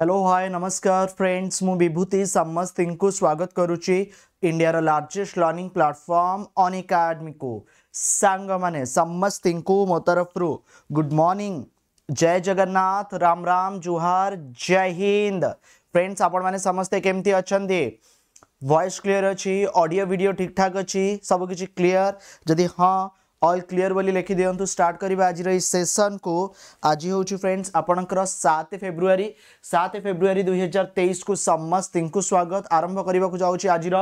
Hello hi नमस्कार friends मु विभूति समस्ती को स्वागत करुच्ची India largest learning platform Unacademy को सांग मैंने समस्ती को मो तरफ रु गुड मॉर्निंग जय जगन्नाथ राम राम जुहार जय हिंद फ्रेंड्स आपण मैंने समस्ते केमती अच्छा वॉइस क्लियर अच्छी ऑडियो वीडियो ठीक ठाक अच्छी सबकि क्लीयर जदि हाँ অল ক্লিয়ার বলে লিখি দিও স্টার্ট করা আজর এই সেসন কু আজ হচ্ছে ফ্রেন্ডস আপনার সাত ফেব্রুয়ারি সাত ফেব্রুয়ারি দুই হাজার তেইশ কু সমস্ত স্বাগত আরম্ভ করা যাচ্ছি আজর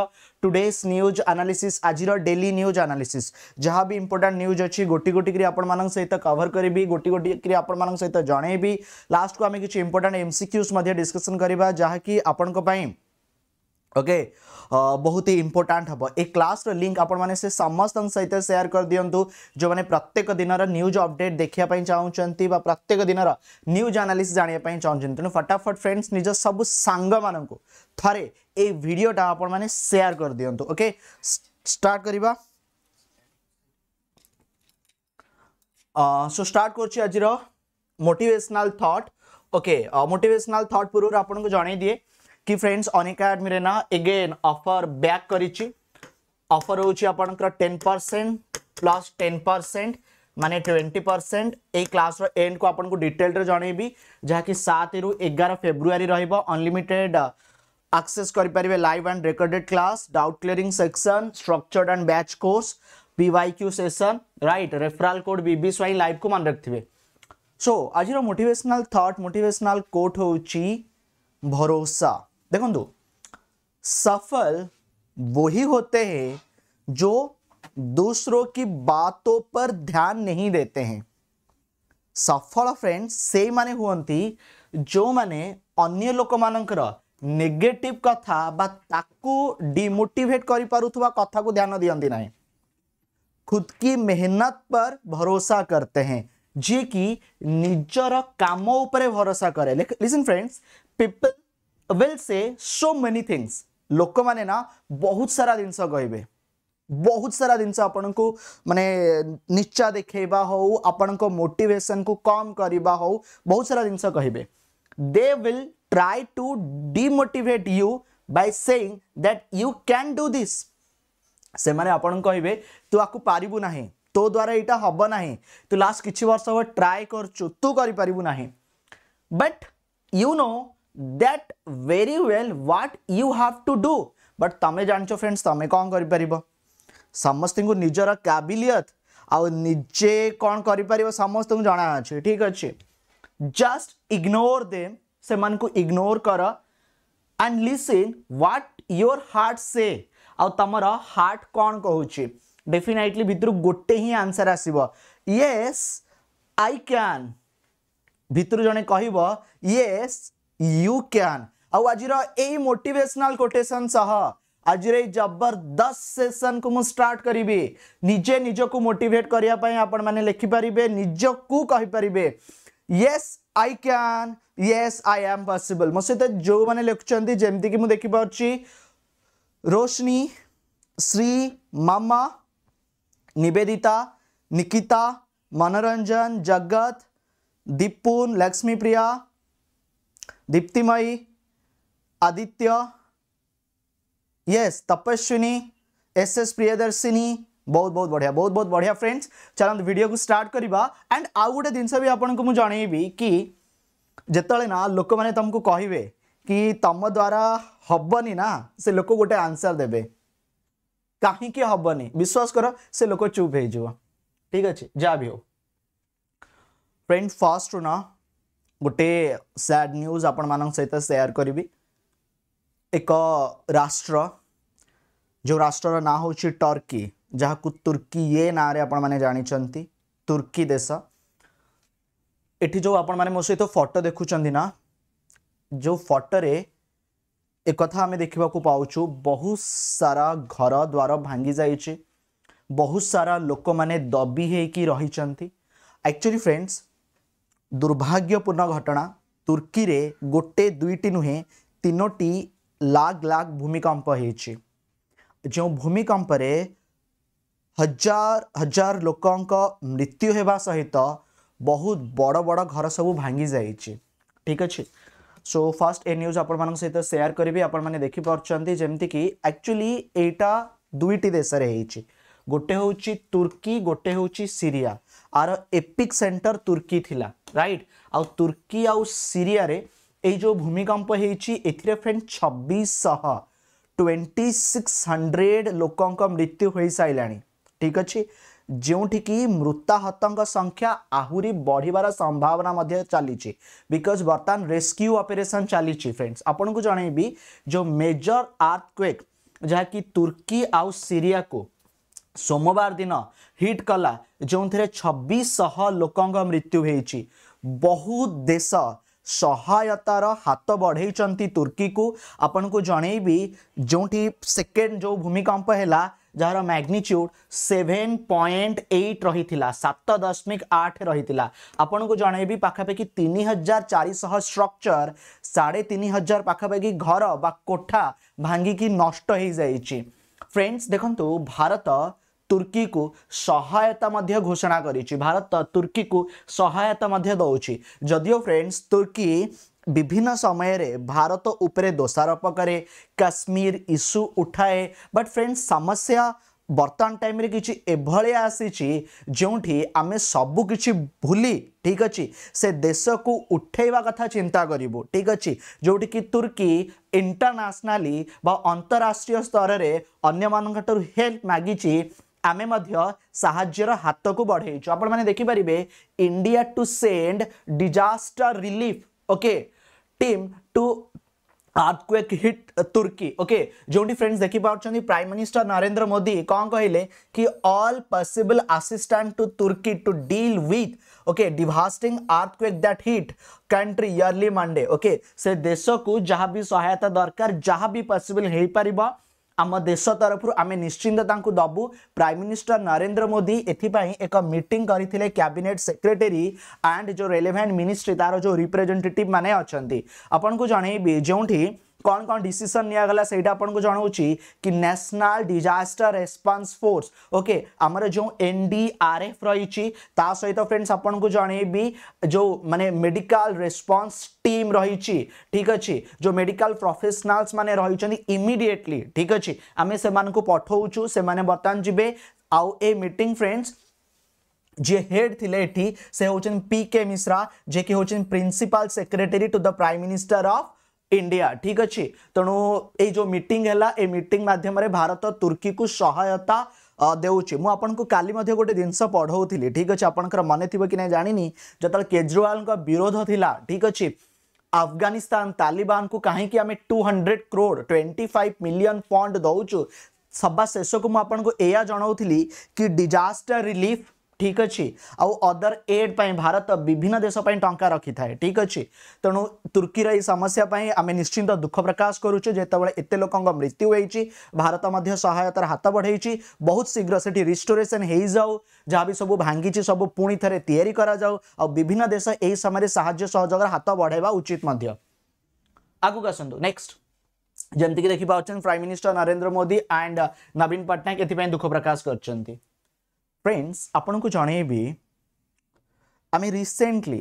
টুডেজ নিউজ আনালিসিস আজর ডেলি নিউজ আনালিসিস যা বি ইম্পর্টাট নিউজ অছি গোটি গোটি করে আপনার সহিত কভর করবি গোটি গোটি করে আপনার সহিত জনাইবি লাস্ট কু আমি কিছু ইম্পর্টাট এমসিকিউস ডিসকসন করা যা কি আপনার ओके बहुत ही इंपोर्टाट हम ए क्लास लिंक आपने से समस्त सहित सेयार कर दिंतु जो मैंने प्रत्येक दिन न्यूज अपडेट देखापी चाहते प्रत्येक दिन न्यूज आनालीस जानापी चाहते तेनाली फटाफट फ्रेंड्स निज सब सांग थे ये भिडटा आपने सेयार कर दिंतु ओके स्टार्ट करवा सो स्टार्ट कर motivational thought okay motivational thought पूर्व आपको जनईदे कि फ्रेंड्स अनिका आडमिरे ना एगेन अफर बैक कर अफर होउछि ten percent plus ten percent मान ट्वेंटी परसेंट ए क्लास एंड को आपको डिटेल रे जणेबी जहा कि 7 रु एगार फेब्रुवारी रनलिमिटेड आक्सेस करेंगे live and recorded class doubt clearing section structured and batch course PYQ session right referral code बी बीबीसवाई लाइव को मन रखिए सो so, आज मोटेसनाल थट मोटेसनाल कोट होउची भरोसा देखो दो सफल वही होते हैं जो दूसरों की बातों पर ध्यान नहीं देते हैं सफल फ्रेंड से माने हूँ जो मैंने अन्य लोक मानकर नेगेटिव कथा डिमोटिवेट करवा कथा को ध्यान दिखती ना खुद की मेहनत पर भरोसा करते हैं जी की निजर काम उपरे भरोसा कैसे friends people will say so many things लोक मैंने ना बहुत सारा जिनस कह बहुत सारा जिनस को माने निचा हूँ आपण को मोटिवेशन को कम करवा हो बहुत सारा जिनस कह दे will try to demotivate you by saying that you क्या डू दिस से माने आपण तू आकु पारिबु नाही तो द्वारा यहाँ हम ना तू लास्ट किछि वर्ष हो ट्राई करछु तू करि but you know that very well what you have to do but तुम्हें जान फ्रेंड्स तुम्हें कौन कर समस्त को निजर काबिलियत आजे कौन कर समस्त जना अच्छे ठीक अच्छे जस्ट इग्नोर देम से इग्नोर कर and listen what your heart से आम हार्ट कौन कह डेफिनेटली भितर गोटे ही आंसर आसब येस आई क्या भितर जड़े कह येस यू कैन आज मोटिवेशनल कोटेसन सह आज जबरदस्त सेसन को मुझे स्टार्ट करी निजे निजको मोटेट करने लिखिपर निज लिखिपारे निजको कहींपारे yes I can yes I am possible मो सहित जो मैंने लिखुंट जमीक मुझे पार्टी रोशनी श्री मामा निवेदिता निकिता मनोरंजन जगत दीपुन लक्ष्मीप्रिया दीप्तिमयी आदित्य यस तपस्विनी एस एस प्रियदर्शिनी बहुत बहुत बढ़िया बहुत बहुत बढ़िया फ्रेंड्स चलो भिड को स्टार्ट करवा एंड आउ गोटे जिनस भी आपको मुझे जनईबी कि जिते ना लोक मैंने तुमको कहे कि तुम द्वारा हबनी ना से लोक गोटे आंसर देवे कहीं हबनी विश्वास कर से लोक चुप हो ठीक अच्छे जहाँ भी हो फ्रेंड फास्ट ना गोटे सैड न्यूज आपण मान सहित सेयार करी एक राष्ट्र जो राष्ट्र ना हो टर्की जहाँ को तुर्की ये ना मैंने जानते तुर्की देश ये जो आपण सहित फटो देखुंट ना जो फटोरे एक देखा पाच बहुत सारा घर द्वार भांगी जा बहुत सारा लोक मैंने दबी हो रही एक्चुअली फ्रेंड्स दुर्भाग्यपूर्ण घटना तुर्की रे गोटे दुईटी नुहे तीनोटी लाग लाग भूमिकंप हो जो भूमिकंपर हजार हजार लोक मृत्यु होगा सहित बहुत बड़ बड़ घर सब भांगी जा ठीक अच्छे सो फास्ट ए न्यूज आपण सहित सेयार करी आपखिपारमती एक्चुअली यहाँ दुईटी देश में हो गोटे हूँ तुर्की गोटे हूँ सीरिया आर एपिक सेंटर तुर्की थिला राइट आउ तुर्की आउ सीरिया रे ए जो भूमिकंप हेची एथिरे फ्रेंड 2600 2600 लोकंक मृत्यु होई साइलाणी ठीक अछि ଯେଉଁଠିକି ମୃତାହତଙ୍କ ସଂଖ୍ୟା ଆହୁରି ବଢ଼ିବାର ସମ୍ଭାବନା ମଧ୍ୟ ଚାଲିଛି ବିକଜ୍ ବର୍ତ୍ତମାନ ରେସ୍କ୍ୟୁ ଅପରେସନ୍ ଚାଲିଛି ଫ୍ରେଣ୍ଡସ୍ ଆପଣଙ୍କୁ ଜଣାଇବି ଯେଉଁ ମେଜର ଆର୍ଥକ୍ୱେକ୍ ଯାହାକି ତୁର୍କୀ ଆଉ ସିରିଆକୁ ସୋମବାର ଦିନ ହିଟ୍ କଲା ଯେଉଁଥିରେ ଛବିଶଶହ ଲୋକଙ୍କ ମୃତ୍ୟୁ ହୋଇଛି ବହୁତ ଦେଶ ସହାୟତାର ହାତ ବଢ଼େଇଛନ୍ତି ତୁର୍କୀକୁ ଆପଣଙ୍କୁ ଜଣେଇବି ଯେଉଁଠି ସେକେଣ୍ଡ ଯେଉଁ ଭୂମିକମ୍ପ ହେଲା ଯାହାର ମ୍ୟାଗ୍ନିଚ୍ୟୁଡ୍ ସେଭେନ୍ ପଏଣ୍ଟ ଏଇଟ୍ ରହିଥିଲା ସାତ ଦଶମିକ ଆଠ ରହିଥିଲା ଆପଣଙ୍କୁ ଜଣେଇବି ପାଖାପାଖି ତିନି ହଜାର ଚାରିଶହ ଷ୍ଟ୍ରକ୍ଚର ସାଢ଼େ ତିନି ହଜାର ପାଖାପାଖି ଘର ବା କୋଠା ଭାଙ୍ଗିକି ନଷ୍ଟ ହୋଇଯାଇଛି ଫ୍ରେଣ୍ଡସ୍ ଦେଖନ୍ତୁ ଭାରତ तुर्की को सहायता घोषणा कर भारत तुर्की को सहायता दौर जदियो फ्रेंड्स तुर्की विभिन्न समय भारत उपरे दोषारोप करे काश्मीर इस्यू उठाए बट फ्रेंड्स समस्या बर्तमान टाइम कि आसी जो आम सबकि भूली ठीक अच्छे से देश को उठेवा कथा चिंता करूँ ठीक अच्छे जोटी की तुर्की इंटरनेशनली अंतराष्ट्रीय स्तर में अगर हेल्प मागिची आम साहाय्यर हाथ को बढ़ेचु आपने मैंने देखिपारे India to send disaster relief okay team to earthquake hit तुर्की ओके जो फ्रेंड्स देखी पार्टी प्राइम मिनिस्टर नरेंद्र मोदी कौन कहले कि ऑल पॉसिबल असिस्टेंट टू तुर्की to deal with okay devastating earthquake that hit country early Monday okay से देश को जहाँ भी सहायता दरकार जहाँ भी पसिबल हो पार आम देश तरफ आम निश्चिंत दबू प्राइम मिनिस्टर नरेंद्र मोदी एपाई एक मीटिंग करते कैबिनेट सेक्रेटेरी एंड जो रेलेभेन्ट मिनिस्ट्री तार जो रिप्रेजेटेटिव मैंने अच्छा आपन को जनइबी जो कौन कौन डिसीजन निगला से जनाऊँगी कि national disaster response force okay आमर जो एनडीआरएफ रही सहित फ्रेंड्स आपको जनइबी जो मानने मेडिकल रेस्पन्स टीम रही ठीक अच्छे जो मेडिकल प्रफेसनाल्स मैंने रही इमिडिएटली ठीक अच्छे आम से पठाऊ से बर्तमान जी आउ ए मीटिंग फ्रेंड्स जी हेड थे ये से हूँ पी के मिश्रा जे कि हूँ principal secretary to the prime minister of India ठीक अच्छे तेणु यो मीट है ये मीटिंग मध्यम भारत तुर्की को सहायता देउचे मु आपन को काली मध्ये गोटे जिनस पढ़ाऊ ठीक अच्छे आपंकर मन थी कि नहीं जानी जिते केजरीवाल विरोध था ठीक अच्छे अफगानिस्तान तालिबान को कहीं आम two hundred crore twenty five million fund दौ सबा शेष को मुझे यहाँ जनाऊ थी कि डिजास्टर रिलीफ ठीक अच्छे आदर एड भारत विभिन्न देश टा रखी थाए ठीक अच्छे तेणु तुर्की ये समस्या आम निश्चिंत दुख प्रकाश करुचे जितेबाला एत लोक मृत्यु होती भारत सहायतार हाथ बढ़े बहुत शीघ्र से रिस्टोरेसन हो जाऊ जहाँ भी सब भांगी सब पुणी थे या देश यही समय साहय सहयोग हाथ बढ़ावा उचित आगू आसतु नेक्स्ट जमीक देखिपा prime minister Narendra Modi and Naveen Patnaik ए दुख प्रकाश कर फ्रेंड्स आपन को जन आम रिसेंटली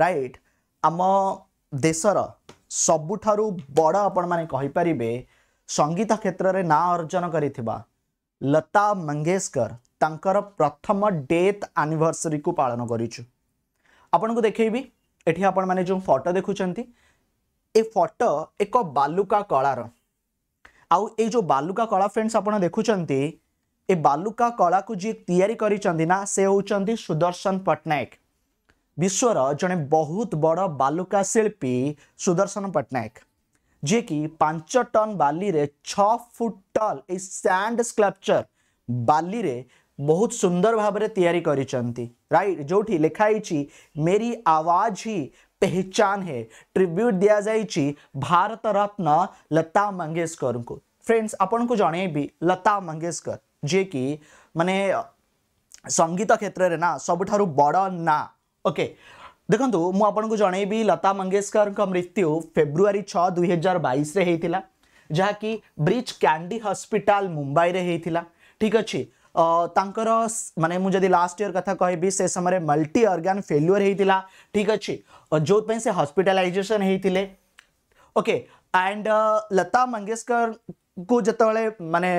राइट आम देशर सबुठ बड़ आपण मैंने कहीपर संगीत क्षेत्र में ना अर्जन कर लता मंगेशकर तर प्रथम डेथ आनिभर्सरी को पालन कर देखी एटी आपण जो फटो देखुं ए फटो एक बालुका कलार आई जो बालुका कला फ्रेंड्स आप देखुं ए बालुका कला को जी ना से होंगे सुदर्शन पट्टनायक विश्वर जड़े बहुत बड़ बालुका शिल्पी सुदर्शन पट्टनायक जिकि पांच टन बाली छुट टल यैंड स्क्लपचर बाली रे बहुत सुंदर भाव तैयारी राइट जो लिखाई मेरी आवाज ही पहचान है ट्रिब्यूट दि जाइए भारत रत्न लता मंगेशकर को फ्रेंड्स आपन को जनबी लता मंगेशकर जे कि मान संगीत क्षेत्र में ना सब बड़ ना ओके देखो मुझको जनईबी लता मंगेशकर मृत्यु फेब्रुआरी छ दुई हजार बैस जहाँकि ब्रिज कैंडी हस्पिटाल मुंबई में होता ठीक अच्छे तर मैंने मुझे लास्ट इयर कथा कह समय मल्टी अर्गान फेल्युअर होता ठीक अच्छे जो से हस्पिटालाइजेसन होते ओके एंड लता मंगेशकर को जो मानने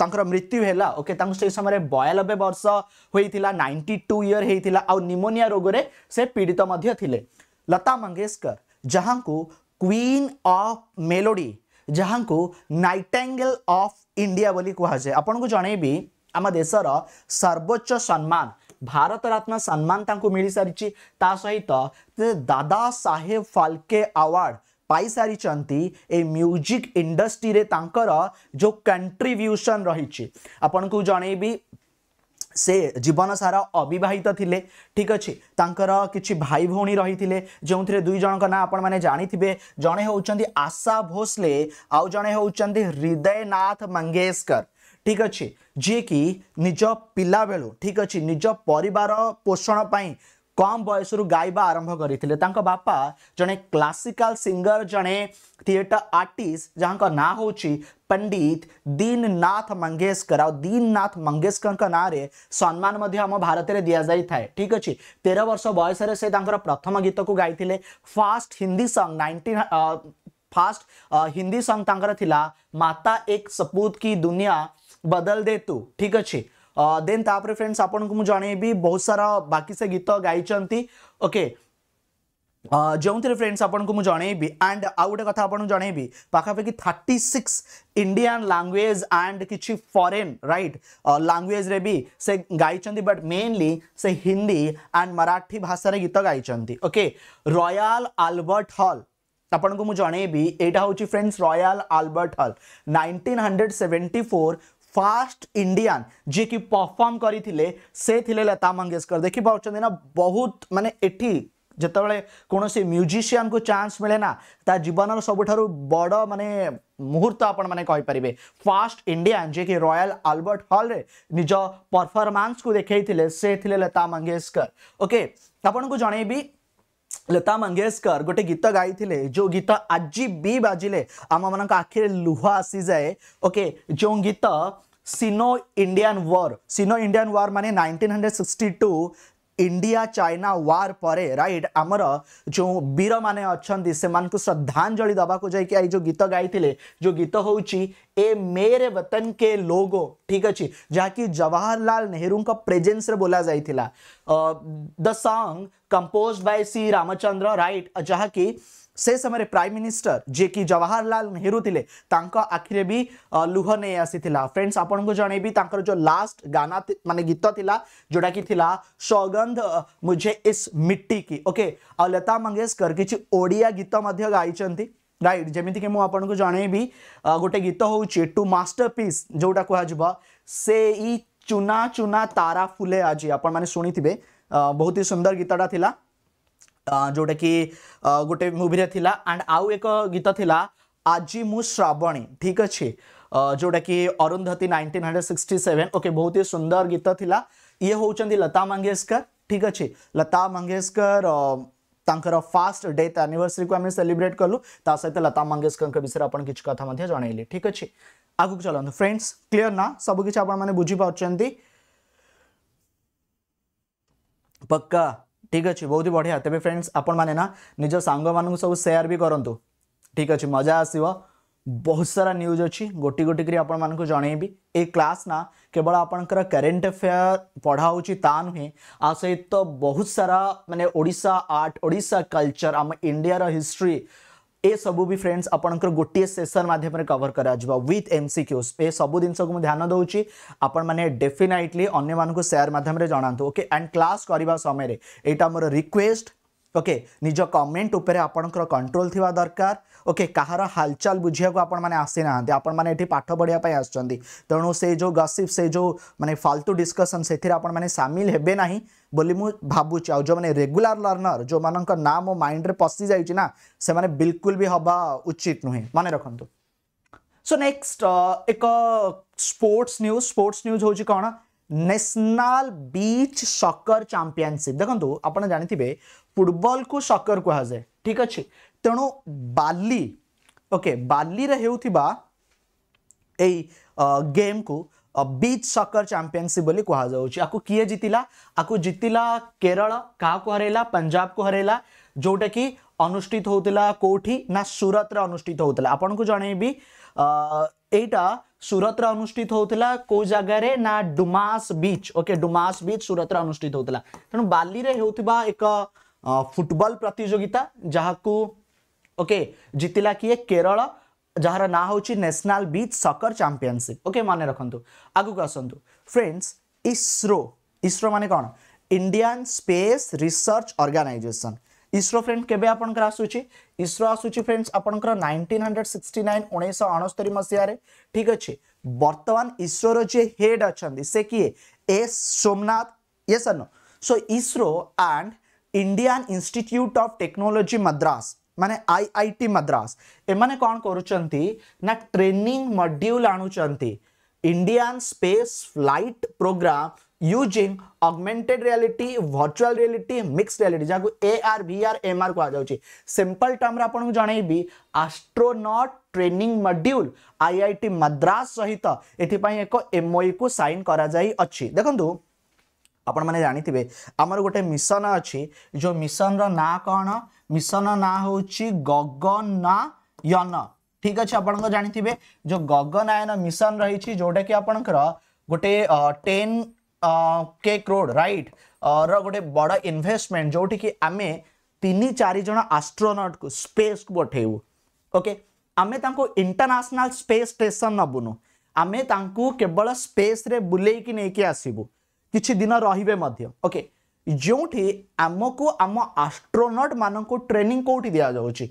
ତାଙ୍କର ମୃତ୍ୟୁ ହେଲା ଓକେ ତାଙ୍କୁ ସେଇ ସମୟରେ ବୟାନବେ ବର୍ଷ ହୋଇଥିଲା ନାଇଣ୍ଟି ଟୁ ଇୟର ହେଇଥିଲା ଆଉ ନିମୋନିଆ ରୋଗରେ ସେ ପୀଡ଼ିତ ମଧ୍ୟ ଥିଲେ ଲତା ମଙ୍ଗେସକର ଯାହାଙ୍କୁ କ୍ୱିନ୍ ଅଫ୍ ମେଲୋଡ଼ି ଯାହାଙ୍କୁ ନାଇଟାଙ୍ଗେଲ ଅଫ୍ ଇଣ୍ଡିଆ ବୋଲି କୁହାଯାଏ ଆପଣଙ୍କୁ ଜଣେଇବି ଆମ ଦେଶର ସର୍ବୋଚ୍ଚ ସମ୍ମାନ ଭାରତରତ୍ନ ସମ୍ମାନ ତାଙ୍କୁ ମିଳିସାରିଛି ତା ସହିତ ଦାଦା ସାହେବ ଫାଲକେ ଆୱାର୍ଡ଼ ପାଇସାରିଛନ୍ତି ଏ ମ୍ୟୁଜିକ୍ ଇଣ୍ଡଷ୍ଟ୍ରିରେ ତାଙ୍କର ଯେଉଁ କଣ୍ଟ୍ରିବ୍ୟୁସନ୍ ରହିଛି ଆପଣଙ୍କୁ ଜଣେଇବି ସେ ଜୀବନ ସାରା ଅବିବାହିତ ଥିଲେ ଠିକ୍ ଅଛି ତାଙ୍କର କିଛି ଭାଇ ଭଉଣୀ ରହିଥିଲେ ଯେଉଁଥିରେ ଦୁଇ ଜଣଙ୍କ ନାଁ ଆପଣମାନେ ଜାଣିଥିବେ ଜଣେ ହେଉଛନ୍ତି ଆଶା ଭୋସଲେ ଆଉ ଜଣେ ହେଉଛନ୍ତି ହୃଦୟନାଥ ମଙ୍ଗେଶକର ଠିକ୍ ଅଛି ଯିଏକି ନିଜ ପିଲାବେଳୁ ଠିକ୍ ଅଛି ନିଜ ପରିବାର ପୋଷଣ ପାଇଁ कम बयस गायबा आरंभ करते बापा जड़े क्लासिकाल सिंगर जड़े थिएटर आर्टिस्ट जहाँ ना हो पंडित दीननाथ मंगेशकर आननाथ मंगेशकर ना सम्मान आम भारत में दि जाए ठीक अच्छे तेरह वर्ष बयस प्रथम गीत को गाई फास्ट हिंदी संग नाइंटीन फास्ट हिंदी संग माता एक सपूत की दुनिया बदल दे तू ठीक अच्छे देन तापर फ्रेंड्स आपन को जन बहुत सारा बाकी से गीत गई ओके जो थे फ्रेंड्स आपको मुझे जनईबि एंड आउ गोटे कथ आपको जनईबी पखापाखि thirty six Indian language and किसी फरेन रईट लांगुएज भी से गई बट मेनली से हिंदी एंड मराठी भाषा गीत गई ओके रयाल आलबर्ट हल आपन मुझे जनईबी यहाँ हूँ friends Royal Albert Hall nineteen hundred seventy four first Indian जी कि परफॉर्म करते से थिले लता मंगेशकर देखी पाँच ना बहुत माने एठी ଯେତେବେଳେ କୌଣସି ମ୍ୟୁଜିସିଆନକୁ ଚାନ୍ସ ମିଳେ ନା ତା ଜୀବନର ସବୁଠାରୁ ବଡ଼ ମାନେ ମୁହୂର୍ତ୍ତ ଆପଣମାନେ କହିପାରିବେ ଫାଷ୍ଟ ଇଣ୍ଡିଆନ୍ ଯିଏକି ରୟାଲ ଆଲବର୍ଟ ହଲ୍ରେ ନିଜ ପରଫର୍ମାନ୍ସକୁ ଦେଖାଇଥିଲେ ସେ ଥିଲେ ଲତା ମଙ୍ଗେଶକର ଓକେ ଆପଣଙ୍କୁ ଜଣେଇବି लता मंगेशकर गोटे गीत गाई जो गीत आज भी बाजिले आम मान आखिर लुह आसी जाए ओके जो गीत Sino Indian war Sino Indian war माने 1962 इंडिया चाइना वार परे राइट आमर जो वीर मैंने अच्छा से मानक श्रद्धाजलि कि जाए जो गीत गाई जो गीत हो ए मेरे वतन के लोगो ठीक अच्छे जहाँकि जवाहरलाल नेहरू का प्रेजेन्स बोला जाता the song composed by C Ramchandra right जहाँकि से समय प्राइम मिनिस्टर जे कि जवाहरलाल नेहरू थे आखिरे भी लुह नहीं आसी फ्रेंड्स आपन को तर जो लास्ट गाना मान गीत जोटा कि सौगंध मुझे इस मिट्टी की ओके आ लता मंगेशकर कि ओडिया गीत गाई राइट जमीक मुझक जन गोटे गीत हूँ टू मास्टर पीस जोटा कह चुना चुना तारा फुले आज आपने शुणी थे ବହୁତ ହି ସୁନ୍ଦର ଗୀତଟା ଥିଲା ଯେଉଁଟାକି ଗୋଟେ ମୁଭିରେ ଥିଲା ଆଣ୍ଡ ଆଉ ଏକ ଗୀତ ଥିଲା ଆଜି ମୁଁ ଶ୍ରାବଣୀ ଠିକ୍ ଅଛି ଯେଉଁଟାକି Arundhati nineteen hundred sixty seven okay ବହୁତ ହି ସୁନ୍ଦର ଗୀତ ଥିଲା ଇଏ ହେଉଛନ୍ତି ଲତା ମଙ୍ଗେସକର ଠିକ୍ ଅଛି ଲତା ମଙ୍ଗେସକର ତାଙ୍କର ଫାଷ୍ଟ ଡେଥ୍ ଆନିଭର୍ସରୀକୁ ଆମେ ସେଲିବ୍ରେଟ୍ କଲୁ ତା ସହିତ ଲତା ମଙ୍ଗେସକରଙ୍କ ବିଷୟରେ ଆପଣ କିଛି କଥା ମଧ୍ୟ ଜଣାଇଲେ ଠିକ୍ ଅଛି ଆଗକୁ ଚାଲନ୍ତୁ ଫ୍ରେଣ୍ଡସ୍ କ୍ଲିଅର୍ ନା ସବୁକିଛି ଆପଣମାନେ ବୁଝିପାରୁଛନ୍ତି पक्का ঠিক আছে বহুত বঢ়িয়া তেবে ফ্রেন্ডস আপন মানে না নিজ সাঙ্গ মানুষ সব সেয়ার বি করতু ঠিক আছে মজা আসব ବହୁତ ସାରା ନ୍ୟୁଜ୍ ଅଛି ଗୋଟି ଗୋଟିକରି ଆପଣମାନଙ୍କୁ ଜଣେଇବି ଏ କ୍ଲାସ୍ ନା କେବଳ ଆପଣଙ୍କର କରେଣ୍ଟ ଆଫେୟାର୍ ପଢ଼ା ହେଉଛି ତା ନୁହେଁ ଆଉ ସହିତ ବହୁତ ସାରା ମାନେ ଓଡ଼ିଶା ଆର୍ଟ ଓଡ଼ିଶା କଲଚର୍ ଆମ ଇଣ୍ଡିଆର ହିଷ୍ଟ୍ରି ए सबू भी फ्रेंड्स ଆପଣଙ୍କର ଗୋଟିଏ ସେସନ୍ ମାଧ୍ୟମରେ କଭର କରାଯିବ ୱିଥ୍ ଏମ୍ସିକ୍ୟୁସ୍ ଏ ସବୁ ଜିନିଷକୁ ମୁଁ ଧ୍ୟାନ ଦେଉଛି ଆପଣମାନେ ଡେଫିନାଇଟଲି ଅନ୍ୟମାନଙ୍କୁ ସେୟାର ମାଧ୍ୟମରେ ଜଣାନ୍ତୁ ଓକେ ଆଣ୍ଡ କ୍ଲାସ୍ କରିବା ସମୟରେ ଏଇଟା ମୋର ରିକ୍ୱେଷ୍ଟ ओके निज कमेंट उपर कंट्रोल थी दरकार ओके कहार हालचाल बुझाक को आपण माने आसी नाहंती पाठ से जो गसीप से जो माने फालतू डिस्कसन से आपण हे ना बोली मु भाबुची जो मैंने रेगुला लर्नर जो मान मो ओ माइंड में पशि जाइना से मैंने बिल्कुल भी हवा उचित नुहे मन रखु सो नेक्स्ट एक स्पोर्ट्स न्यूज स्पोर्ट्स न्यूज हूँ कौन ন্যাশনাল বিচ সকর চাম্পিয়নশিপ দেখুন আপনার জাঁথিবে ফুটবল কু সকর কুহযায়ে ঠিক আছে তেণু বালি ওকে বালিরে হেউথিবা এই গেম কু बीच सकर चंपिशिप कहु किए जीतिला आपको जीतिला केरल क्या को हरेला पंजाब को हरेला जोटा कि अनुष्ठित होता कौटी ना सूरत अनुषित होता आपन को जनईबी यहाँ सूरत अनुष्ठित होता कौ जगार ना Dumas beach okay Dumas beach Surat अनुषित होता तेणु बाली एक फुटबल प्रतिजोगिता जहाँ को ओके जीतिला किए केरल जार ना हूँ national beach soccer championship okay मन रखु आगे आसतु फ्रेंड्स इस्रो इस्रो मान कौन Indian space research organisation ISRO friend के आसूसी इस्रो आसूसी फ्रेंड्स आप हंड्रेड सिक्सटी नाइन उन्नीस अणस्तरी मसीह ठीक अच्छे बर्तमान इस्रोर जी हेड अच्छा से किए एस सोमनाथ ये सर नो सो ISRO and Indian institute of technology Madras ମାନେ ଆଇଆଇଟି ମାଦ୍ରାସ ଏମାନେ କ'ଣ କରୁଛନ୍ତି ନା ଟ୍ରେନିଂ ମଡ୍ୟୁଲ୍ ଆଣୁଛନ୍ତି Indian space flight programme using augmented reality virtual reality mix reality ଯାହାକୁ ଏଆର୍ ଭିଆର୍ ଏମ୍ଆର୍ କୁହାଯାଉଛି ସିମ୍ପଲ୍ ଟର୍ମରେ ଆପଣଙ୍କୁ ଜଣେଇବି astronaut training module IIT Madras ସହିତ ଏଥିପାଇଁ ଏକ ଏମ୍ଓଇକୁ ସାଇନ୍ କରାଯାଇଅଛି ଦେଖନ୍ତୁ ଆପଣମାନେ ଜାଣିଥିବେ ଆମର ଗୋଟେ ମିଶନ ଅଛି ଯେଉଁ ମିଶନର ନାଁ କ'ଣ मिशन ना हूँ गगनायन ठीक अच्छे आप जानते हैं जो गगनायन मिशन रही जोटा कि आपणकर गोटे टेन के क्रोड रईट रोटे बड़ इनभेस्टमेंट जोटि कि आम तीन चारज आस्ट्रोनट को स्पेस को पठेबू ओके आम तक इंटरनेशनल स्पेस स्टेशन नबुनु आम तुम केवल स्पेस बुले कि नहीं कि आसबू कि दिन रेके ଯେଉଁଠି ଆମକୁ ଆମ ଆଷ୍ଟ୍ରୋନଟ୍ ମାନଙ୍କୁ ଟ୍ରେନିଂ କେଉଁଠି ଦିଆଯାଉଛି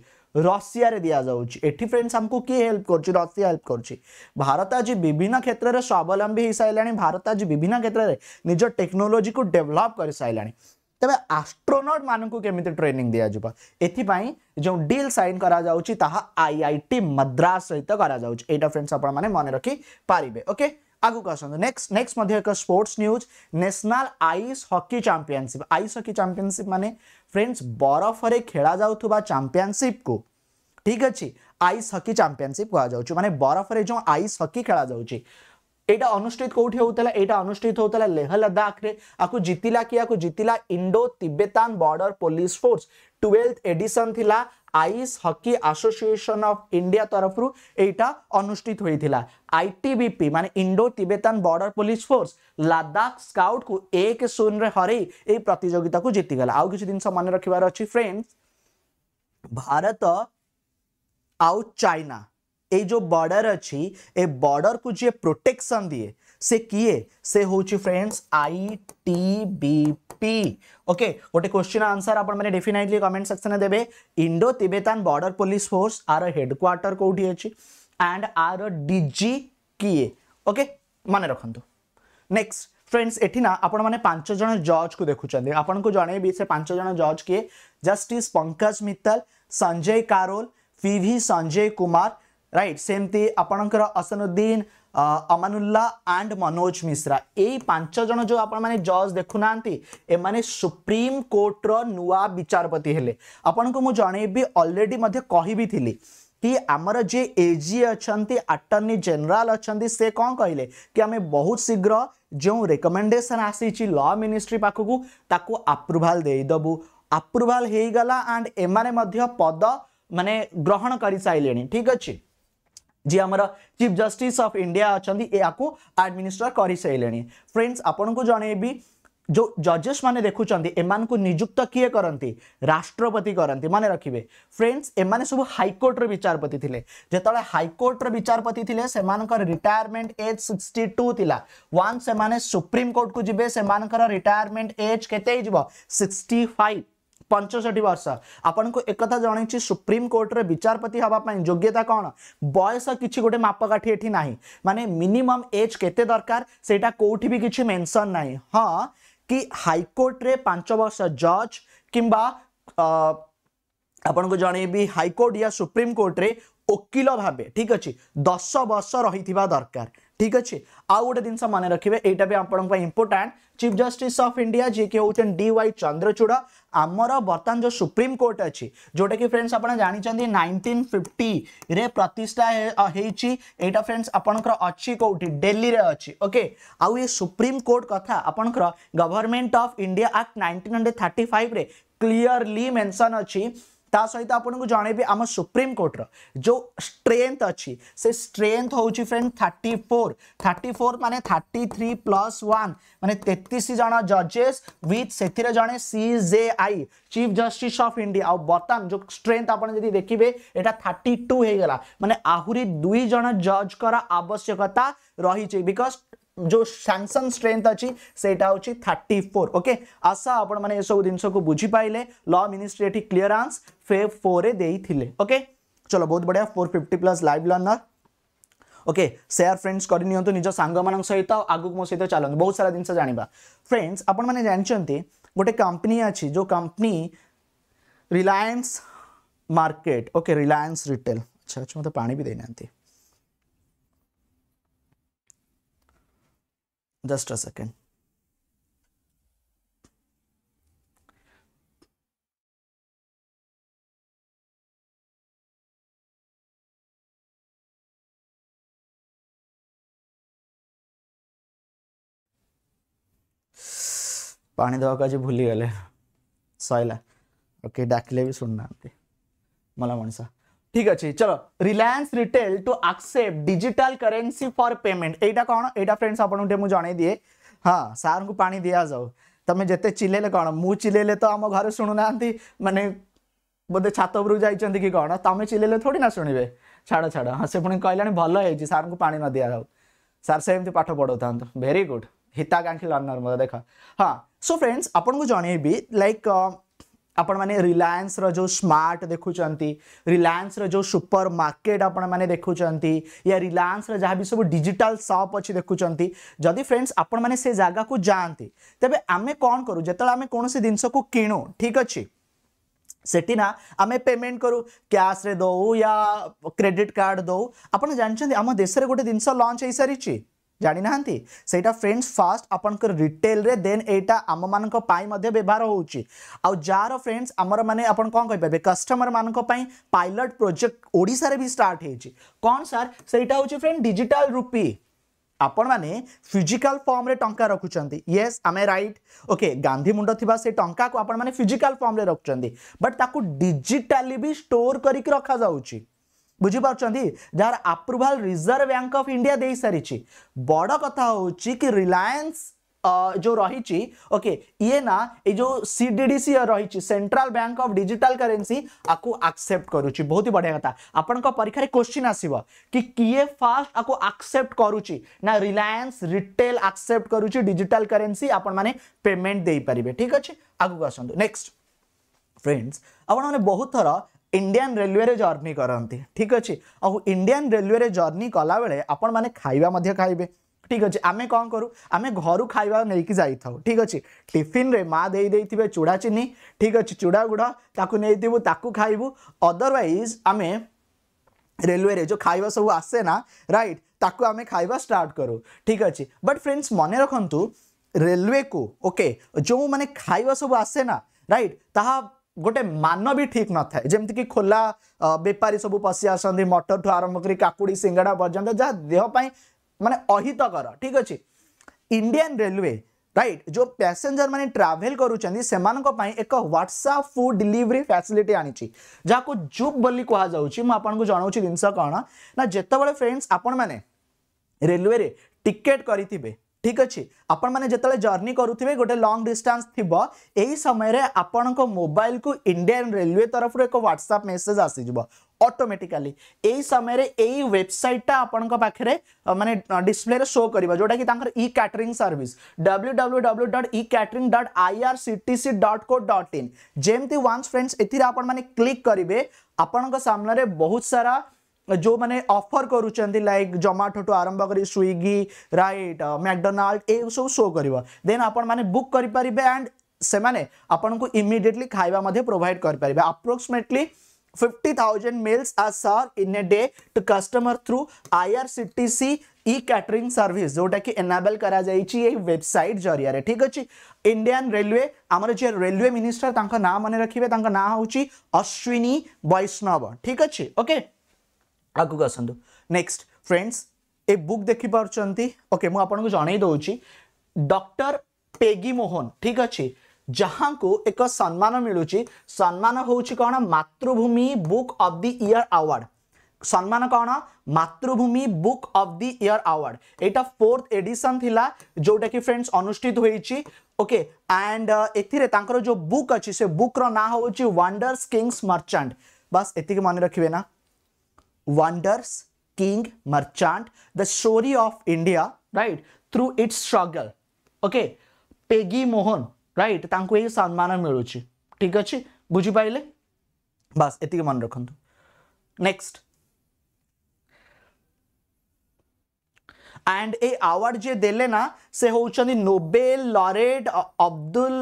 ରଷିଆରେ ଦିଆଯାଉଛି ଏଠି ଫ୍ରେଣ୍ଡସ୍ ଆମକୁ କିଏ ହେଲ୍ପ କରୁଛି ରଷିଆ ହେଲ୍ପ କରୁଛି ଭାରତ ଆଜି ବିଭିନ୍ନ କ୍ଷେତ୍ରରେ ସ୍ୱାବଲମ୍ବୀ ହୋଇସାରିଲାଣି ଭାରତ ଆଜି ବିଭିନ୍ନ କ୍ଷେତ୍ରରେ ନିଜ ଟେକ୍ନୋଲୋଜିକୁ ଡେଭଲପ୍ କରିସାରିଲାଣି ତେବେ ଆଷ୍ଟ୍ରୋନଟ୍ ମାନଙ୍କୁ କେମିତି ଟ୍ରେନିଂ ଦିଆଯିବ ଏଥିପାଇଁ ଯେଉଁ ଡିଲ୍ ସାଇନ୍ କରାଯାଉଛି ତାହା ଆଇଆଇଟି ମଦ୍ରାସ ସହିତ କରାଯାଉଛି ଏଇଟା ଫ୍ରେଣ୍ଡସ୍ ଆପଣମାନେ ମନେ ରଖିପାରିବେ ଓକେ ଆଗକୁ ଆସନ୍ତୁ ନେକ୍ସଟ ନେକ୍ସଟ ମଧ୍ୟ ଏକ sports news national ice hockey championship ice hockey championship ମାନେ ଫ୍ରେଣ୍ଡସ୍ ବରଫରେ ଖେଳାଯାଉଥିବା ଚାମ୍ପିଅନସିପ୍କୁ ଠିକ୍ ଅଛି ଆଇସ୍ ହକି ଚାମ୍ପିଅନସିପ୍ କୁହାଯାଉଛି ମାନେ ବରଫରେ ଯେଉଁ ଆଇସ୍ ହକି ଖେଳାଯାଉଛି এইটা অনুষ্ঠিত কোটি হোলা এইটা অনুষ্ঠিত হোলা লেহ লদাখে আকু জিতিলা কি আকু জিতিলা Indo Tibetan border police force twelve edition লা ice hockey association of India তরফৰ এটা অনুষ্ঠিত হৈছিল আইটিবিপি মানে Indo Tibetan border police force Ladakh scout কো 1-0ৰে হৰে এই প্ৰতিযোগিতা কো জিতি গলা আৰু কিছু দিনৰ মান ৰখিবৰ আছে ফ্ৰেণ্ডছ ভাৰত আৰু চাইনা এই যে বৰ্ডাৰ আছে এ বৰ্ডাৰ কো যে প্ৰটেকচন দিয়ে से किए से हूँ friends I T B P okay गोटे क्वेश्चन आंसर आपने डेफिनेटली कमेंट सेक्शन में देते Indo Tibetan border police force आर हेडक्वार्टर कौटी अच्छी एंड आर डी किए ओके मन रखु नेक्स्ट फ्रेंड्स एटिना आपचज जज को देखुं आपन को जन से पांचज जज किए justice Pankaj Mittal Sanjay Karol P Sanjay Kumar right सेमती आपणकर असनुद्दीन अमानुल्ला एंड मनोज मिश्रा यही पांच जन जो आपण जज देखुना एम सुप्रीम कोर्टर नुआ विचारपति हेले आपण को जनइबी अलरेडी कहि थी कि आमर जे एजी अच्छा आटर्नी जेनेल अच्छा से कौन कहले कि आम बहुत शीघ्र जो रेकमेंडेसन आसी ल मिनिस्ट्री पाखक ताकू आप्रुभाल देदेबू आप्रुभाल हो गला एंड एमाने पद माने ग्रहण कर सारे ठीक अच्छे जी आम चीफ जस्टिस अफ इंडिया अच्छा या आडमिनिस्ट्रेट कर सारे फ्रेंड्स आपण को जनइबी जो जजेस मैंने देखुं एम निजुक्त किए करती राष्ट्रपति करती मान रखिए फ्रेंड्स एम सब हाइकोर्टर विचारपति थे जिते हाइकोर्टर विचारपति थे से रिटायरमेंट एज सिक्सटी टू थी वन से सुप्रीम कोर्ट को जी से रिटायरमेंट एज के सिक्सटी फाइव ପଞ୍ଚଷଠି ବର୍ଷ ଆପଣଙ୍କୁ ଏକଥା ଜଣାଇଛି ସୁପ୍ରିମକୋର୍ଟରେ ବିଚାରପତି ହେବା ପାଇଁ ଯୋଗ୍ୟତା କ'ଣ ବୟସ କିଛି ଗୋଟେ ମାପକାଠି ଏଠି ନାହିଁ ମାନେ ମିନିମମ୍ ଏଜ୍ କେତେ ଦରକାର ସେଇଟା କେଉଁଠି ବି କିଛି ମେନସନ୍ ନାହିଁ ହଁ କି ହାଇକୋର୍ଟରେ ପାଞ୍ଚ ବର୍ଷ ଜଜ୍ କିମ୍ବା ଆପଣଙ୍କୁ ଜଣେଇବି ହାଇକୋର୍ଟ ୟା ସୁପ୍ରିମକୋର୍ଟରେ ଓକିଲ ଭାବେ ଠିକ୍ ଅଛି ଦଶ ବର୍ଷ ରହିଥିବା ଦରକାର ঠিক আছে আউ গোটে জিনিস মনে রাখবে এইটা বি আপনার important chief justice of India যে কি হচ্ছেন ডি ওয়াই চন্দ্রচূড় আমার বর্তমান যে সুপ্রিম কোর্ট আছে যেটা কি ফ্রেন্ডস আপনার জাঁচান নাইনটিন ফিফটি রে প্রতিষ্ঠা হয়েছি এইটা ফ্রেন্ডস আপনার অছি কোটি ডেলি অছি ওকে আউ এ সুপ্রিম কোর্ট কথা আপনার government of India act nineteen hundred thirty five রে ক্লিয়রলি মেনশন অছি ତା ସହିତ ଆପଣଙ୍କୁ ଜଣେଇବି ଆମ ସୁପ୍ରିମକୋର୍ଟର ଯେଉଁ ଷ୍ଟ୍ରେନ୍ଥ ଅଛି ସେ ଷ୍ଟ୍ରେନ୍ଥ ହେଉଛି friend thirty four thirty four ମାନେ ଥାର୍ଟି ଥ୍ରୀ ପ୍ଲସ୍ ୱାନ୍ ମାନେ ତେତିଶ ଜଣ ଜଜେସ୍ ୱିଥ୍ ସେଥିରେ ଜଣେ C J I chief justice of India ଆଉ ବର୍ତ୍ତମାନ ଯେଉଁ ଷ୍ଟ୍ରେନ୍ଥ ଆପଣ ଯଦି ଦେଖିବେ ଏଇଟା ଥାର୍ଟି ଟୁ ହେଇଗଲା ମାନେ ଆହୁରି ଦୁଇ ଜଣ ଜଜ୍ଙ୍କର ଆବଶ୍ୟକତା ରହିଛି ବିକଜ୍ जो सैमसन स्ट्रेन्थ अच्छी से थर्टी फोर ओके आशा आपण मैंने सब जिनस को ल मिनिस्ट्री ये क्लीयरांस फेब फोर देते ओके चलो बहुत बढ़िया four fifty plus live learner okay share friends करनी निज सांगमान सहित आगुक मो सहित चलत बहुत सारा जिनस जाना फ्रेंड्स आपण जानते गोटे कंपनी अच्छी जो company Reliance market okay Reliance retail अच्छा अच्छा मतलब पा भी देना just a second पानी देवा क्या भूली गले सहला ओके डाकिले भी सुन ना मला मनसा ঠিক আছে চলো Reliance retail to accept digital currency for payment এইটা কোণ এইটা ফ্রেন্ডস আপনার মু জনাই দিয়ে হ্যাঁ স্যার পানি দিয়া যাও তুমি যেতে চিলেলে কোণ মু চিলেলে তো আমার ঘরে শুণু না মানে ବୋଧେ ଛାତ ଉପରକୁ ଯାଇଛନ୍ତି କି କ'ଣ ତମେ ଚିଲେଇଲେ ଥୋଡ଼ି ନା ଶୁଣିବେ ଛାଡ଼ ଛାଡ଼ ହଁ ସେ ପୁଣି କହିଲାଣି ଭଲ ହେଇଛି ସାର୍ଙ୍କୁ ପାଣି ନ ଦିଆଯାଉ ସାର୍ ସେମିତି ପାଠ ପଢ଼ାଉଥାନ୍ତୁ ଭେରି ଗୁଡ୍ ହିତାକାଂକ୍ଷୀ ଲର୍ଣ୍ଣର ମୋତେ ଦେଖ ହଁ ସୋ ଫ୍ରେଣ୍ଡସ୍ ଆପଣଙ୍କୁ ଜଣେଇବି ଲାଇକ୍ आपण मैंने रिलायंस रो स्मार्ट देखुं रिलायंस रो सुपर मार्केट आपने देखुं या रिलायंस जहाँ भी सब डिजिटल सप अच्छी देखुं जदि फ्रेंड्स आपण मैंने से जगह को जाती तेज आम कौन करूँ जो आम कौन जिनस को किणु ठीक अच्छे सेटिना आम पेमेंट करू क्या दौ या क्रेडिट कार्ड दौ आप जानते आम देश में गोटे जिन लंच सारी जाणी ना से फ्रेंड्स फास्ट आप रिटेल रे देन एटा आम मान व्यवहार हो फ्रेंड्स आमर मैंने कौन कही पारे कस्टमर मानक पायलट प्रोजेक्ट ओडा भी स्टार्ट कौन सार से फ्रेंड डिजिटल रूपी आपण मैंने फिजिकाल फर्म्रे टा रखुंत ये आम रईट ओके गांधी मुंड से टाँह को आपने फिजिकाल फर्म्रे रखुंत बट ताकू डिजिटाली भी स्टोर करके रखा जा जार approval reserve bank of India दे सारी बड़ କଥା हूँ कि रिलायंस जो रही ओके ये ना ये जो सी डी डी सी रही central bank of digital currency आपको आक्सेप्ट कर बहुत ही बढ़िया कथा आपण परीक्षा क्वेश्चन आसव कि किए फास्ट आपको आक्सेप्ट करुच्ची ना रिलायंस रिटेल आक्सेप्ट करुच्ची डिजिटाल करेन्सी आपण पेमेंट दे पारे ठीक अच्छे आगे आसतु नेक्स्ट फ्रेंड्स ଆପଣମାନେ बहुत थर ইন্ডিয়ান রেলওয়েরে জর্নি করতে ঠিক আছে আউ ইন্ডিয়ান রেলওয়েরে জর্নি কলাবেলে আপন মানে খাইবা মধ্যে খাইবে ঠিক আছে আমি কম করু আমি ঘর খাইবা নেইকি যাই থাও ঠিক আছে টিফিনরে মা দেই দেইথিবে চুড়া চিনি ঠিক আছে চুড়া গুড় তাকু নেইদিবু তাকু খাইবু অদরওয়াইজ আমি রেলওয়েরে যে খাইবা সব আসে না রাইট তাকু আমি খাইবা স্টার্ট করু ঠিক আছে বট ফ্রেন্ডস মনে রাখন্তু রেলওয়ে কু ওকে যে মানে খাইবা সব আসে না রাইট তাহা गोटे मान भी ठीक न था कि खोला बेपारी सब पशी आस मटर ठू आरंभ कर काकुड़ी सिंगड़ा पर्यटन जहाँ देहपाई मानते अहितकर ठीक अच्छे इंडियान रेलवे रईट जो पैसेंजर मैंने ट्राभेल कर ह्वाट्सअप फुड एक डिलीवरी फैसिलिटी आनी जहाँ को जुब बोली कहूँ जनाऊँ जिनस कौन ना जिते फ्रेंड्स आपण रेलवे टिकेट करेंगे ठीक अच्छे आपल जर्नी करुवे गोटे लंग डिस्टान्स थी समय आपण मोबाइल को इंडियान रेलवे तरफ एक ह्वाट्सअप मेसेज आसीज अटोमेटिकाली यही समय यही वेबसाइटा आपखे मानने डिस्प्ले शो कर जोटा कि e catering service W W W dot e catering dot I R C T C डट को डट इन जमी व्वान्स फ्रेंड्स एप क्लिक करेंगे आपण सामने बहुत सारा जो मैंने अफर कर लाइक जोमाटो ठू आरंभ कर स्विगी रईट मैकडोनाल्ड ये सब शो कर देन आप बुक करेंगे एंड से इमिडियेटली खावा प्रोभाइड करेंगे approximately 50,000 meals are served in a day to customer through IRCTC e-catering service. जो टाइप की enable करा जाए ची ये website जरिया ठीक अच्छे इंडियान Railway, आम जो रेलवे मिनिस्टर तंका नाम अने रखी हुए तंका अश्विनी वैष्णव ठीक अच्छी. Okay. आगक आसतु नेक्स्ट फ्रेंड्स ए बुक देखिपे मुझे जनईद डर पेगी मोहन ठीक अच्छे जहाँ को एक सम्मान मिलूँ सम्मान हूँ कौन Mathrubhumi book of the year award सम्मान कौन Mathrubhumi book of the year award यहाँ फोर्थ एडिशन थी जोटा कि फ्रेंड्स अनुष्ठित ओके एंड एर जो बुक अच्छी से बुक्र ना हूँ वंडर्स किंग्स मर्चेंट बस एति मन रखिए ना wonders, king, merchant, the story of India, right, through its struggle. Okay, Peggy Mohan, right, tanku ତାଙ୍କୁ ଏହି ସମ୍ମାନ thik achi buji paile bas etike man ରଖନ୍ତୁ next ଆଣ୍ଡ ଏ ଆୱାର୍ଡ ଯିଏ ଦେଲେ ନା ସେ ହେଉଛନ୍ତି Nobel laureate Abdul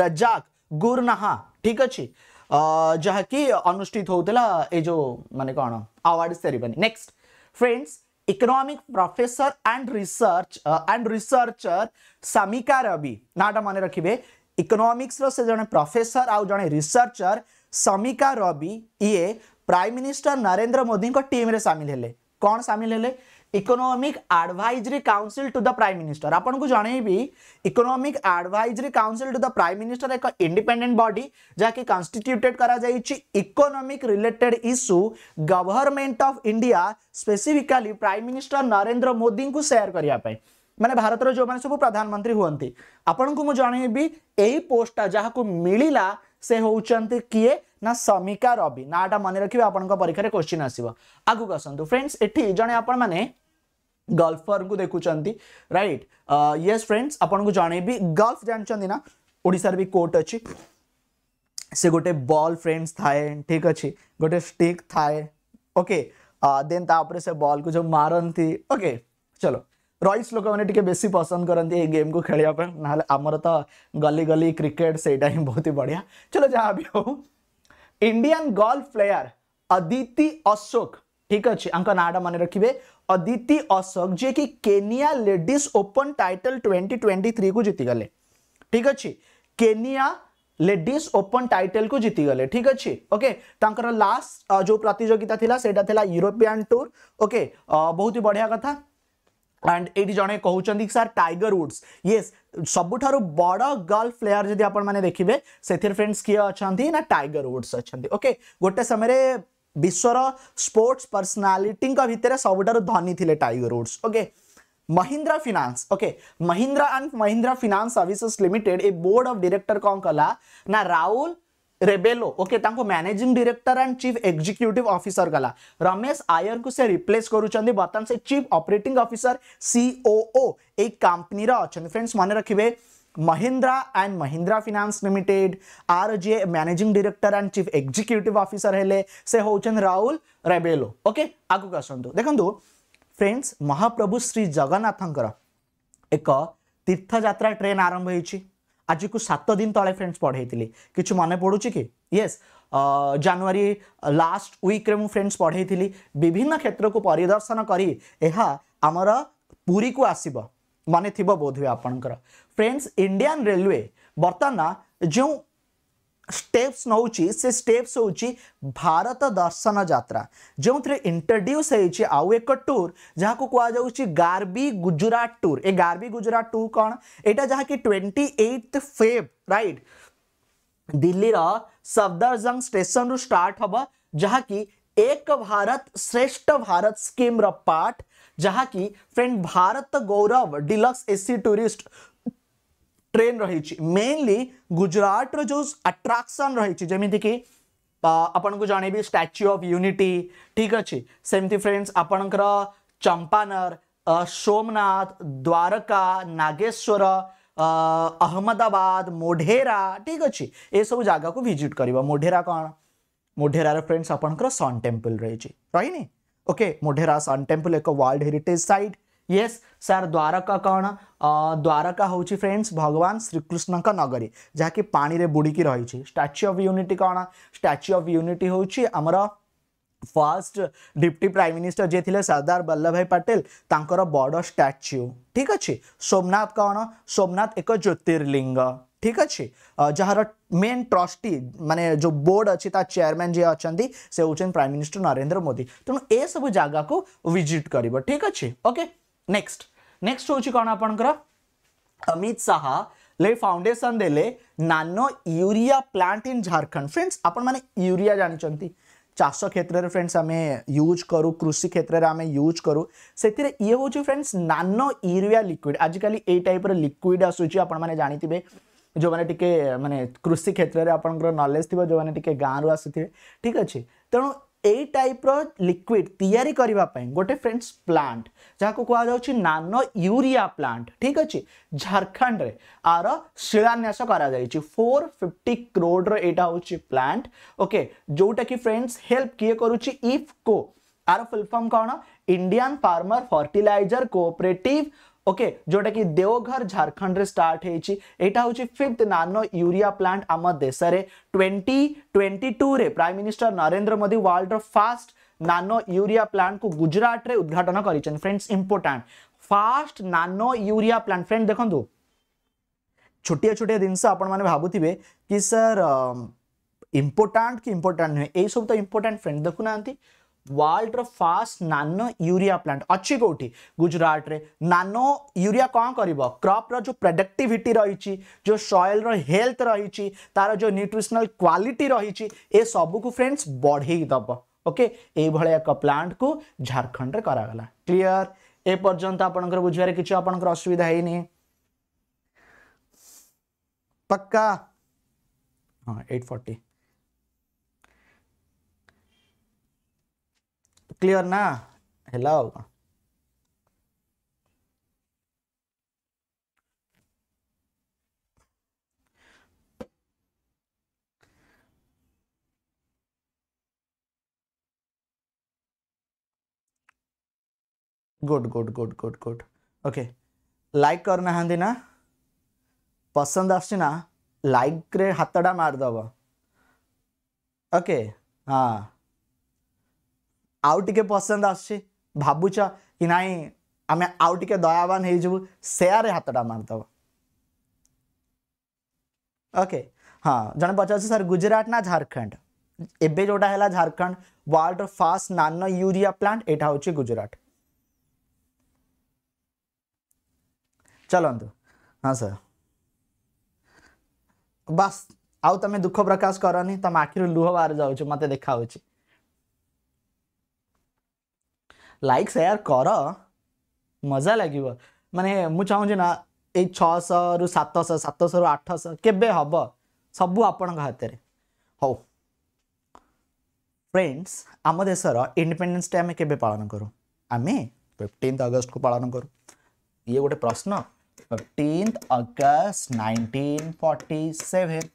Razak Gurnah ଠିକ୍ ଅଛି जहाँकि अनुषित होता ये जो मानने कौन award ceremony next friends economic professor and research and researcher Shamika Ravi नाटा मन रखिए इकोनोमिक्स रे से जने प्रोफेसर आज जन रिसर्चर समिका रवि ये प्राइम मिनिस्टर नरेंद्र मोदी को टीम रे शामिल कौन सामिल है economic advisory council to the prime minister आपको जनईबी economic advisory council to the prime minister एक इंडिपेंडेंट बॉडी जहाँकि constituted economic related issue government of India specifically prime minister Narendra Modi को सेयार करने मैंने भारत जो मैंने सब प्रधानमंत्री हमें आपन को मुझे यही पोस्टा जहाँ मिलला से हूँ किए ना समिका रवि नाटा मन रखिए आप परीक्षा क्वेश्चन आसो आगू आसतु फ्रेंड्स ये जड़े आपण गल्फर को देखुं रईट ये फ्रेंड्स आपको जन गल्फ जानते ना ओडार भी कोर्ट अच्छी से गोटे बल फ्रेंड्स थाए ठीक अच्छे गोटे स्टिक थाए ओके देन तापर से बल को जो मारती ओके चलो रईस लोक मैंने बेस पसंद करती गेम को खेलने ना आमर तो गली गली क्रिकेट से बहुत ही बढ़िया चलो जहाँ भी हूँ Indian golf player Aditi Ashok ठीक अच्छे नाटा मन रखिए अदिति अशोक जी की केनिया लेडीज ओपन टाइटल 2023 को जीती गले ठीक अच्छे केनिया लेडीज ओपन टाइटल को जीती गले ठीक अच्छे ओके लास्ट जो प्रतिजोगिता थिला सेटा थिला यूरोपियन टूर ओके बहुत ही बढ़िया कथा एंड ये जड़े कहते सर टाइगर वुड्स येस ସବୁଠାରୁ ବଡ଼ ଗଲ୍ଫ ପ୍ଲେୟାର ଯଦି ଆପଣମାନେ ଦେଖିବେ ସେଥିରେ ଫ୍ରେଣ୍ଡସ୍ କିଏ ଅଛନ୍ତି ନା ଟାଇଗର ଉଡ୍ସ ଅଛନ୍ତି ଓକେ ଗୋଟେ ସମୟରେ ବିଶ୍ୱର ସ୍ପୋର୍ଟସ୍ ପର୍ସନାଲିଟିଙ୍କ ଭିତରେ ସବୁଠାରୁ ଧନୀ ଥିଲେ Tiger Woods okay Mahindra finance okay Mahindra and Mahindra finance services limited ए बोर्ड ऑफ डायरेक्टर कौन कला ना Rahul Rebello okay managing director and chief executive officer गला रमेश आयर को से रिप्लेस करूँ बर्तमान से चीफ ऑपरेटिंग ऑफिसर सीओओ एक कंपनी अच्छा फ्रेंड्स मन रखिए Mahindra and Mahindra finance limited आर जे managing director and chief executive officer हेले से होचन राहुल रेबेलो ओके आगे आसतु देखो फ्रेंड्स तो, महाप्रभु श्री जगन्नाथ एक तीर्थजात्रा ट्रेन आरंभ होती आज कुछ सात दिन तले फ्रेंड्स पढ़ाई थी कि मन पड़ू कि ये जानुरी लास्ट विक्रे फ्रेंड्स पढ़े थी विभिन्न क्षेत्र को परिदर्शन कर पूरी को आसब मन थी बोध हुए आपणकर फ्रेंड्स इंडियान रेलवे बर्तन जो स्टेप्स नौ से स्टेप्स हूँ भारत दर्शन जात्रा जो थे इंट्रोड्यूस आउ एक टूर जहाँ को कहुच गार्बी गुजरात टूर ए गार्बी गुजरात टूर कौन एटा जहाँकि ट्वेंटी एट फेब रईट दिल्लीर सफदरजंग स्टेसन रु स्टार्ट हम जहाँकि एक भारत श्रेष्ठ भारत स्कीम रा पार्ट जहाँकि friend Bharat Gaurav deluxe AC tourist train रही मेनली गुजरात रो आट्राक्शन रही जमीती आपण को जानवी स्टाच्यू ऑफ यूनिटी ठीक अच्छे सेमती फ्रेंड्स आपणकर चंपानर सोमनाथ द्वारका नागेश्वर अहमदाबाद मोढेरा ठीक अच्छे ये सब जगह को भिजिट कर मोढेरा कौन मोढेरार फ्रेंड्स आप सन टेम्पल रही रही ओके मोढेरा सन टेम्पल एक वर्ल्ड हेरीटेज सैट ये सार द्वारका कौन द्वारका हूँ फ्रेंड्स भगवान श्रीकृष्ण का नगरी जहाँकि पाने बुड़ी रही स्टाच्यू अफ यूनिटी कौन स्टाच्यू अफ यूनिटी हूँ आमर फर्स्ट डिप्टी प्राइम मिनिस्टर जी थे सरदार वल्लभ भाई पटेल बड़ स्टाच्यू ठीक अच्छे सोमनाथ कौन सोमनाथ एक ज्योतिर्लिंग ठीक अच्छे जार मेन ट्रस्टी माने जो बोर्ड अच्छी तार चेयरमैन जी अच्छा से हो प्राइम मिनिस्टर नरेंद्र मोदी तेणु सब जगह को विजिट कर ठीक अच्छे ओके नेक्स्ट नेक्स्ट ହେଉଛି କ'ଣ ଆପଣଙ୍କର ଅମିତ ଶାହା ଲେ ଫାଉଣ୍ଡେସନ ଦେଲେ nano urea plant in Jharkhand friends ଆପଣମାନେ ୟୁରିଆ ଜାଣିଛନ୍ତି ଚାଷ କ୍ଷେତ୍ରରେ ଫ୍ରେଣ୍ଡସ୍ ଆମେ ୟୁଜ୍ କରୁ କୃଷି କ୍ଷେତ୍ରରେ ଆମେ ୟୁଜ୍ କରୁ ସେଥିରେ ଇଏ ହେଉଛି ଫ୍ରେଣ୍ଡସ୍ ନାନୋ ୟୁରିଆ ଲିକ୍ୱିଡ଼ ଆଜିକାଲି ଏଇ ଟାଇପ୍ର ଲିକ୍ୱିଡ଼ ଆସୁଛି ଆପଣମାନେ ଜାଣିଥିବେ ଯେଉଁମାନେ ଟିକେ ମାନେ କୃଷି କ୍ଷେତ୍ରରେ ଆପଣଙ୍କର ନଲେଜ୍ ଥିବ ଯେଉଁମାନେ ଟିକେ ଗାଁରୁ ଆସୁଥିବେ ଠିକ୍ ଅଛି ତେଣୁ टाइप लिक्विड या गोटे फ्रेंड्स प्लांट जहाँ को नानो यूरिया प्लांट ठीक अच्छे झारखंड रे आर शिलान्यास कर फोर फिफ्टी क्रोड्र यहाँ हूँ प्लांट ओके जोटा कि फ्रेंड्स हेल्प किए करफ को आर फुलफर्म कौन Indian farmer fertiliser cooperative okay जोटा कि देवघर झारखंड रे स्टार्ट होटा हूँ फिफ्थ नानो यूरिया प्लांट आम देश में ट्वेंटी रे prime minister Narendra Modi world रास्ट नानो यूरिया प्लांट को गुजरात रे उद्घाटन कर friends important first nano urea plant friend देखो छोटिया छोटिया जिनस भावुवे कि सर इम्पोर्टां कि इम्पोर्टां नुहे यही सब तो इम्पोर्टां फ्रेंड देखुना world first nano urea plant अच्छी कौटी गुजरात रे नानो यूरिया कौन कर क्रप रो जो प्रोडक्टिविटी रही जो सयल रो हेल्थ रही तार जो न्यूट्रिशनल क्वालिटी रही ए सबू को फ्रेंड्स बढ़े दब ओके ये एक प्लांट को झारखंड रे करागला क्लीयर ए पर्यंत आपंकर बुझे कि असुविधा है पक्का हाँ एट फोर्टी क्लीयर ना ହେଲା good good good good good okay like करना ना पसंद आसना लाइक रे हाथा टा मारदब ओके हाँ आउ टिके पसंद आसुच्छी ଭାବୁଛ କି ନାହିଁ ଆମେ ଆଉ ଟିକେ ଦୟାବାନ ହେଇଯିବୁ ସେୟାରେ ହାତଟା ମାରିଦେବ ଓକେ ହଁ ଜଣେ ପଚାରୁଛି ସାର୍ ଗୁଜୁରାଟ ନା ଝାଡ଼ଖଣ୍ଡ ଏବେ ଯେଉଁଟା ହେଲା ଝାଡ଼ଖଣ୍ଡ ୱାର୍ଲଡର ଫାଷ୍ଟ ନାନ ୟୁରିଆ ପ୍ଲାଣ୍ଟ ଏଇଟା ହେଉଛି ଗୁଜୁରାଟ ଚାଲନ୍ତୁ ହଁ ସାର୍ ବାସ୍ ଆଉ ତମେ ଦୁଃଖ ପ୍ରକାଶ କରନି ତମ ଆଖିରୁ ଲୁହ ବାହାରି ଯାଉଛି ମୋତେ ଦେଖାହେଉଛି लाइक सेयार कर मजा लगे मानने मुझे ना ये छु सतश सतश रु आठश के हम सब आपण हाथ में हौ फ्रेंड्स आम देशर इंडिपेडेन्स डे आम के पालन करूँ आम फिफ्टन अगस्ट को पालन करूँ ये गोटे प्रश्न fifteen August nineteen forty seven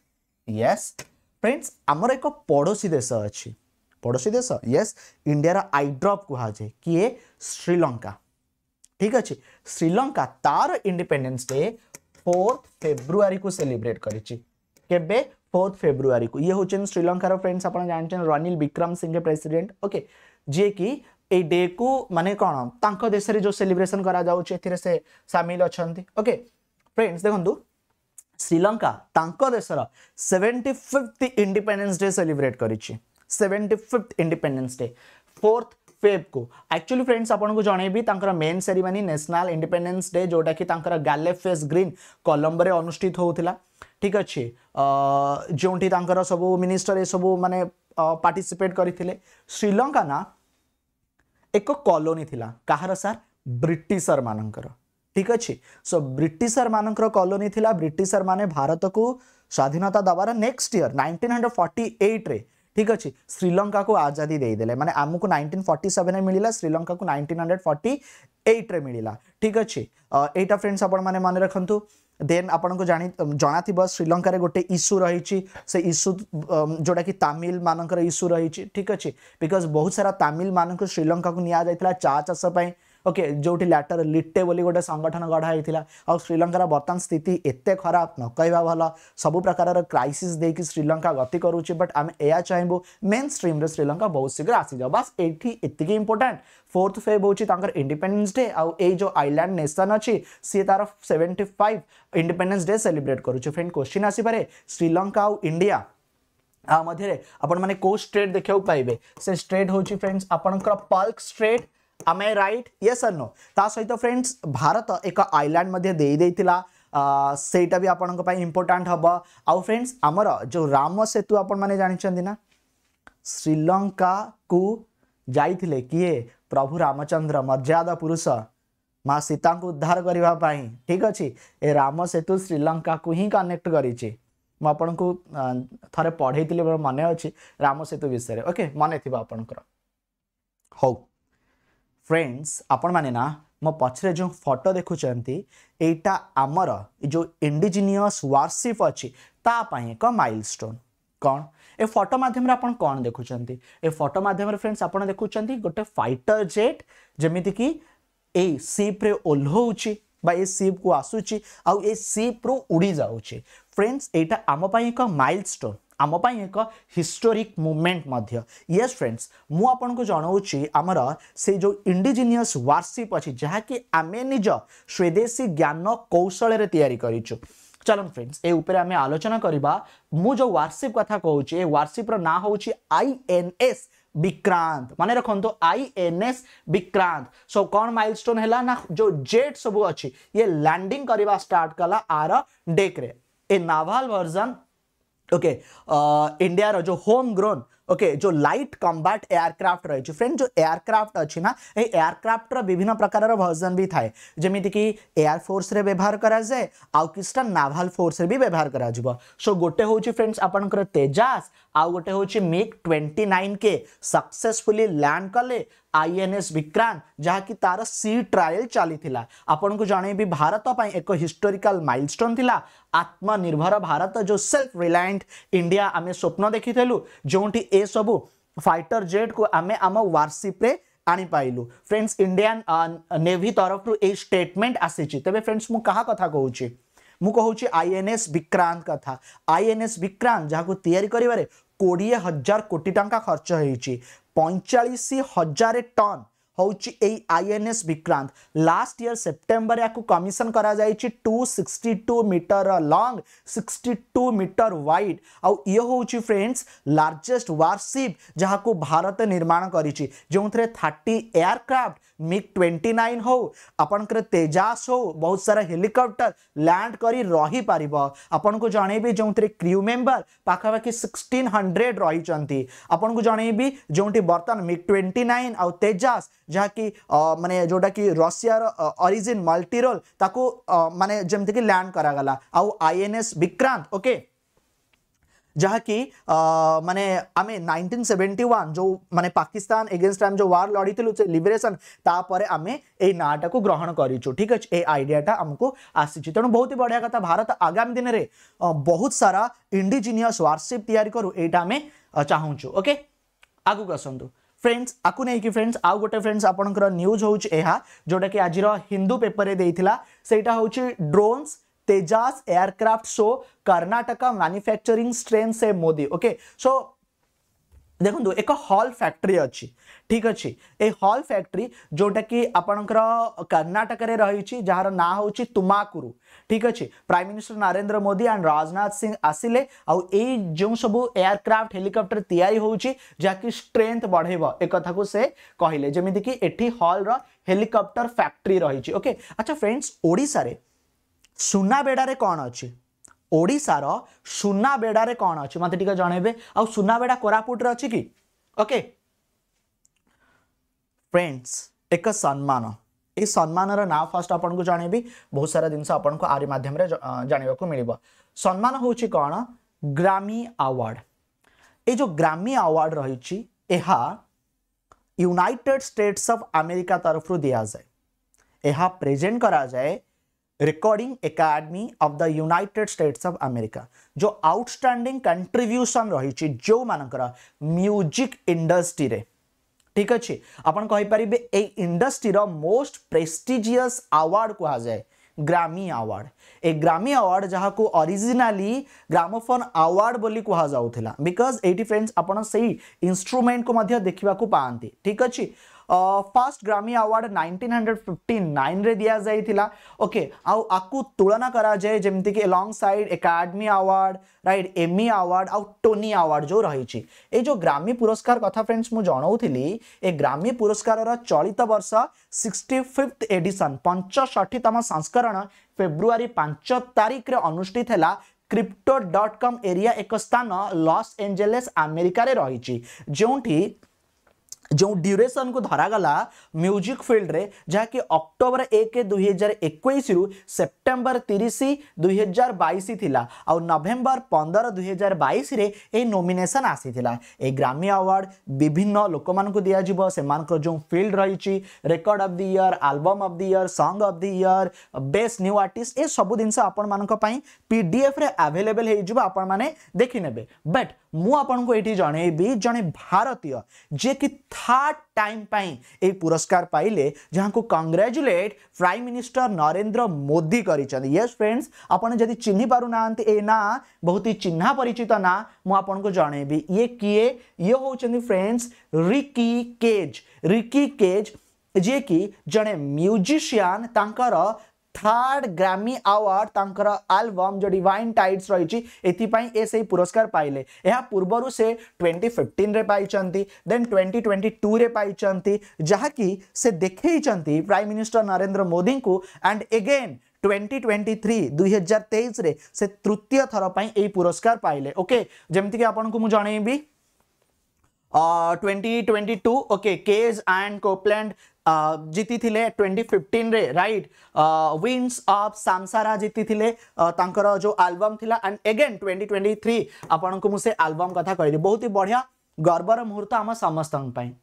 yes friends आमर एक पड़ोसी देश अच्छी पड़ोशी देश ये इंडिया आईड्रप କୁହାଯାଏ किए श्रीलंका ठीक अच्छे श्रीलंका तार ଇଣ୍ଡିପେଣ୍ଡେନ୍ସ डे फोर्थ फेब्रुआरी को सेलिब्रेट कर फोर्थ फेब्रुआरी को ये हूँ श्रीलंकार फ्रेंड्स आप जानते हैं Ranil Wickremesinghe president okay जी कि ये डे को मानने कौन तक देश में जो सेलिब्रेसन कर सामिल अच्छा ओके फ्रेंड्स देखो श्रीलंका देशर seventy fifth independence day celebrate कर seventy fifth independence day fourth Feb को एक्चुअली फ्रेंड्स आपको जनइबी main ceremony national independence day जोटा कि गाले फेस ग्रीन कलम्बो अनुषित होता ठीक अच्छे जो सब मिनिस्टर ये सब मानने पार्टिसिपेट करते श्रीलंका ना एक कलोनी थी कहार सार ब्रिटिशर मानकर ठीक अच्छे सो ब्रिटिशर मानकर कलोनी थी ब्रिटिशर मैंने भारत को स्वाधीनता दबार next year nineteen hundred forty एट्रे ঠিক আছে শ্রীলঙ্কাকে আজাদি দেইদেলে মানে আমি নাইনটিন ফর্টি সেভেন মিলা শ্রীলঙ্কাকে নাইনটিন হন্ড্রেড ফর্টি এইট্রে মিলা ঠিক আছে এইটা ফ্রেন্ডস আপনার মানে মনে রাখতু দেন আপনার জাঁ জনাথিব শ্রীলঙ্কার গোটে ইস্যু রয়েছে সে ইস্যু যেটা কি তামিল মানকর ইস্যু রয়েছে ঠিক আছে বিকজ বহু সারা তামিল মানুষ শ্রীলঙ্কাকে নিয়ে যাই চা চাষ ओके जो लैटर लिटे बोली गोटे संगठन गढ़ा है आ श्रीलंकर बर्तमान स्थित एत खराब न कह भल सब प्रकार क्राइसीस दे कि श्रीलंका गति करुच्छे बट आम यह चाहेबू मेन स्ट्रीम श्रीलंका बहुत शीघ्र आसी जाओ बास ये इंपोर्टां फोर्थ फेब हूँ इंडिपेडेन्स डे आई जो आईलैंड नेसन अच्छी सी तार seventy five independence day celebrate कर फ्रेंड क्वेश्चन आसपे श्रीलंका आउ इंडिया आ मधे आपने को स्ट्रेट देखा पाए से स्ट्रेट हूँ फ्रेंड्स आपंकर पल्क स्ट्रेट आम ए रईट येस आर नो ता सहित फ्रेंड्स भारत एक आइलैंड देदेई ସେଇଟା ବି ଆପଣଙ୍କ ପାଇଁ ଇମ୍ପୋର୍ଟାଣ୍ଟ ହେବ ଆଉ ଫ୍ରେଣ୍ଡସ୍ ଆମର ଯେଉଁ ରାମ ସେତୁ ଆପଣମାନେ ଜାଣିଛନ୍ତି ନା ଶ୍ରୀଲଙ୍କାକୁ ଯାଇଥିଲେ କିଏ ପ୍ରଭୁ ରାମଚନ୍ଦ୍ର ମର୍ଯ୍ୟାଦା ପୁରୁଷ ମା ସୀତାଙ୍କୁ ଉଦ୍ଧାର କରିବା ପାଇଁ ଠିକ୍ ଅଛି ଏ ରାମ ସେତୁ ଶ୍ରୀଲଙ୍କାକୁ ହିଁ କନେକ୍ଟ କରିଛି ମୁଁ ଆପଣଙ୍କୁ ଥରେ ପଢ଼େଇଥିଲି ମୋର ମନେ ଅଛି ରାମ ସେତୁ ବିଷୟରେ ଓକେ ମନେ ଥିବ ଆପଣଙ୍କର ହଉ फ्रेंड्स आपण ना ମୋ ପଛରେ ଯେଉଁ ଫଟୋ ଦେଖୁଛନ୍ତି ଏଇଟା ଆମର ଯେଉଁ ଇଣ୍ଡିଜିନିୟସ୍ ୱାର୍ସିପ୍ ଅଛି ତା ପାଇଁ ଏକ ମାଇଲ୍ ଷ୍ଟୋନ୍ କ'ଣ ଏ ଫଟୋ ମାଧ୍ୟମରେ ଆପଣ କ'ଣ ଦେଖୁଛନ୍ତି ଏ ଫଟୋ ମାଧ୍ୟମରେ ଫ୍ରେଣ୍ଡସ୍ ଆପଣ ଦେଖୁଛନ୍ତି ଗୋଟେ ଫାଇଟର ଜେଟ୍ ଯେମିତିକି ଏଇ ସିପ୍ରେ ଓହ୍ଲଉଛି ବା ଏ ସିପ୍କୁ ଆସୁଛି ଆଉ ଏ ସିପ୍ରୁ ଉଡ଼ିଯାଉଛି ଫ୍ରେଣ୍ଡସ୍ ଏଇଟା ଆମ ପାଇଁ ଏକ ମାଇଲ୍ ଷ୍ଟୋନ୍ आमपाई एक हिस्टोरिक मुवमेंट ये फ्रेंड्स मुझे जनावी आमर से जो इंडिजिनियस वार्शिप अच्छी जहाँकि आम निज स्वदेशी ज्ञान कौशल या चलो फ्रेंड्स ए आम आलोचना करवा मुझे जो कथा कौच ए वार्शिप्र ना हूँ आई एन एस विक्रांत मन रखु I N S Vikrant so कौन माइल स्टोन है ना जो जेट सब अच्छी ये लैंडिंग करवा स्टार्ट कला आर डेक्रे ए naval version okay India uh, जो होम ग्रोन ओके जो लाइट कम्बाट एयरक्राफ्ट रही फ्रेंड जो एयरक्राफ्ट अच्छी ना ये एयरक्राफ्टर विभिन्न प्रकार भर्जन भी थाए जमीकी एयरफोर्स व्यवहार कराए आउ कि नाभाल फोर्स भी व्यवहार हो सो गोटे हूँ फ्रेंड्स आपंकर तेजास आउ गोटे हूँ मिग ट्वेंटी नाइन के सक्सेसफुली लैंड कले आई एन एस विक्रांत जहाँकि तार सी ट्राएल चली आपन को जन भारत पर एक हिस्टोरिकाल माइलस्टोन थिला आत्मनिर्भर भारत जो सेल्फ रिलायंट इंडिया आम स्वप्न देखी जो ଏସବୁ ଫାଇଟର ଜେଟ୍କୁ ଆମେ ଆମ ୱାର୍ସିପ୍ରେ ଆଣିପାରିଲୁ ଫ୍ରେଣ୍ଡସ୍ ଇଣ୍ଡିଆନ୍ ନେଭି ତରଫରୁ ଏଇ ଷ୍ଟେଟମେଣ୍ଟ ଆସିଛି ତେବେ ଫ୍ରେଣ୍ଡସ୍ ମୁଁ କାହା କଥା କହୁଛି ମୁଁ କହୁଛି ଆଇଏନ୍ଏସ୍ ବିକ୍ରାନ୍ତ କଥା ଆଇଏନ୍ଏସ୍ ବିକ୍ରାନ୍ତ ଯାହାକୁ ତିଆରି କରିବାରେ କୋଡ଼ିଏ ହଜାର କୋଟି ଟଙ୍କା ଖର୍ଚ୍ଚ ହେଇଛି ପଇଁଚାଳିଶ ହଜାର ଟନ୍ हूँ यही S Vikrant last year September या कमिशन कर two sixty two metre long sixty two metre wide आउ ये हूँ फ्रेंड्स लार्जेस्ट वारशिप जहाँ भारत निर्माण कर जो थे thirty aircraft MiG twenty nine हो आपणकर तेजास हो बहुत सारा हेलिकप्टर लैंड कर रही पार आपन को जन जो थे क्रू मेम्बर पाखापाखि सिक्सटीन हंड्रेड रही आपन को जनइबी जो बर्तमान मिग ट्वेंटी नाइन आउ तेजास ᱡᱟᱦᱟᱸ ᱠᱤ ᱢᱟᱱᱮ ᱡᱚᱴᱟ ᱠᱤ ᱨᱚᱥᱤᱭᱟ ᱚᱨᱤᱡᱤᱱ ᱢᱟલ્ᱴᱤᱨᱟᱞ ᱛᱟᱠᱚ ᱢᱟᱱᱮ ᱡᱮᱢᱛᱮ ᱠᱤ ᱞᱟᱸᱰ ᱠᱟᱨᱟ ᱜᱟᱞᱟ ᱟᱨ ᱤᱭᱮᱱᱮᱥ ᱵᱤᱠᱨᱟᱱᱛ ᱚᱠᱮ ᱡᱟᱦᱟᱸ ᱠᱤ ᱢᱟᱱᱮ ᱟᱢᱮ 1971 ᱡᱚ ᱢᱟᱱᱮ ᱯᱟᱠᱤᱥᱛᱟᱱ ᱮᱜᱮᱱᱥᱴ ᱨᱮ ᱡᱚ ᱣᱟᱨ ᱞᱟᱹᱲᱤᱛᱮ ᱞᱩᱪᱮ ᱞᱤᱵᱮᱨᱮᱥᱚᱱ ᱛᱟ ᱯᱚᱨᱮ ᱟᱢᱮ ᱮ ᱱᱟᱴᱟ ᱠᱚ ᱜᱨᱚᱦᱚᱱ ᱠᱟᱹᱨᱤ ᱪᱩ ᱴᱷᱤᱠ ᱟᱪᱷᱮ ᱮ ᱟᱭᱰᱤᱭᱟ ᱴᱟ ᱟᱢᱠᱚ ᱟᱥᱤ ᱪᱷ फ्रेंड्स आकु नहीं की फ्रेंड्स आउगोटे फ्रेंड्स आपणकर न्यूज हुच एहा जोड़ेके आजी रहा हिंदू पेपर देई थिला सेटा हुची drones Tejas aircraft show Karnataka का मानिफेक्टरिंग स्ट्रेंड से मोधी ओके सो দেখুন এক হল ফ্যাক্টরি অছি ঠিক আছে এই হল ফ্যাক্টরি যেটা কি আপনার কর্ণাটকের রয়েছে যার না হচ্ছে তুমাকুরু ঠিক আছে prime minister Narendra Modi and Rajnath Singh আসলে এই যে সব এয়ারক্রাফট হেলিকপ্টর তৈরি হচ্ছে যা কি স্ট্রেংথ বড়াইব একথা সে কহিলেন যেমিকি এটি হলর হেলিকপ্টর ফ্যাক্টরি রয়েছে ওকে আচ্ছা ফ্রেন্ডস ওড়শার সুনাবেড়ার কণ অ ओडार सुनाबेड़ कौन अच्छी मत जन आनाबेड़ा कोरापुट अच्छी कि ओके फ्रेंड्स एक सम्मान ये सम्मान ना फर्स्ट आपन को जनइबी बहुत सारा जिनस आरी मध्यम जानवाक मिल सम्मान हूँ कौन ग्रामी आवार्ड ये जो ग्रामी आवार्ड रही यूनाइटेड स्टेट्स ऑफ अमेरिका तरफ दि जाए यह प्रेजेट करा जाए recording academy of the United States of America जो आउटस्टांडिंग कंट्रीब्यूशन रही जो मानकर म्यूजिक इंडस्ट्री रे ঠিক আছে আপনার কহিপারে এই ইন্ডস্ট্রির মোস্ট প্রেস্টিজিয়স আওয়ার্ড কুহযায় গ্রামি আওয়ার্ড এই গ্রামি আওয়ার্ড যা অরিজিনালি গ্রামোফোন আওয়ার্ড বলে কুহযাওলা বিকজ এইটি ফ্রেন্ডস আপনার সেই ইনস্ট্রুমেন্ট কু দেখা পাঁচ ঠিক আছে first Grammy award nineteen hundred fifty નાઇનરે દિયાજાઈલા ઓકે આઉ આકુ તુળના કરાଯାଏ જેમતિକି alongside academy award right Emmy award આઉ ટોની આવાર્ડ ଯେଉଁ ରହିଛି ଏ ଯେଉଁ ଗ୍ରାମୀ ପୁରସ୍କାର କଥା ଫ୍ରେଣ୍ଡସ୍ ମୁଁ ଜଣାଉଥିଲି ଏ ଗ୍ରାମୀ ପୁରସ୍କାରର ଚଳିତ ବର୍ଷ ସିକ୍ସଟି ଫିଫ୍ଥ ଏଡିସନ୍ ପଞ୍ଚଷଠିତମ ସଂସ୍କରଣ ଫେବୃଆରୀ ପାଞ୍ଚ ତାରିଖରେ ଅନୁଷ୍ଠିତ ହେଲା କ୍ରିପ୍ଟୋ ଡଟ୍ କମ୍ ଏରିଆ ଏକ ସ୍ଥାନ ଲସ୍ ଏଞ୍ଜେଲେସ୍ ଆମେରିକାରେ ରହିଛି ଯେଉଁଠି जो ड्यूरेसन को धरगला म्यूजिक फिल्ड रे जहाँकि अक्टोबर एक दुई हजार एक सेप्टेम्बर तीस दुई हजार बैश थी आ नभेम्बर पंदर दुई हजार बैस नोमेसन आसी ग्रामी आवार्ड विभिन्न लोक मूँ दिज्व से जो फिल्ड रही record of the year album of the year song of the year best new artist ए सब जिन आपण पीडीएफ रे आभेलेबल हो आपण देखने बट मुझे जन जड़े भारतीय जे कि थार्ड टाइम पर पुरस्कार पाइले जहाँ को congratulate prime minister Narendra Modi कर फ्रेंड्स आपत चिन्ह पार ना ये ना बहुत ही चिन्ह परिचित ना मुझे जन ये किए ये हूँ फ्रेंड्स रिकी केज रिकी केज जी कि जड़े म्यूजिशियान থার্ড গ্রামি আওয়ার্ড তাঁকর আলবম যে ডিভাইন টাইটস রয়েছে এথিপাই এ সেই পুরস্কার পাইলে এ পূর্বর সে টোয়েন্টি ফিফটিন্রে পাই দেন টোয়েন্টি টোয়েন্টি টুরে পাই যাকি সে দেখেই prime minister Narendra Modi and again twenty twenty three दुई हजार तेईस तृतीय थर पर पुरस्कार पाइले ओके जमीक आपको मुझे जनइबी 2022 ओके केज एंड कोपलैंड जीति ट्वेंटी फिफ्टीन रे राइट विन्स अफ सामसारा जीति जो आलबम थी एंड एगेन 2023 आपण को मुझे आलबम कथा कह बहुत ही बढ़िया गर्वर मुहूर्त आम समस्त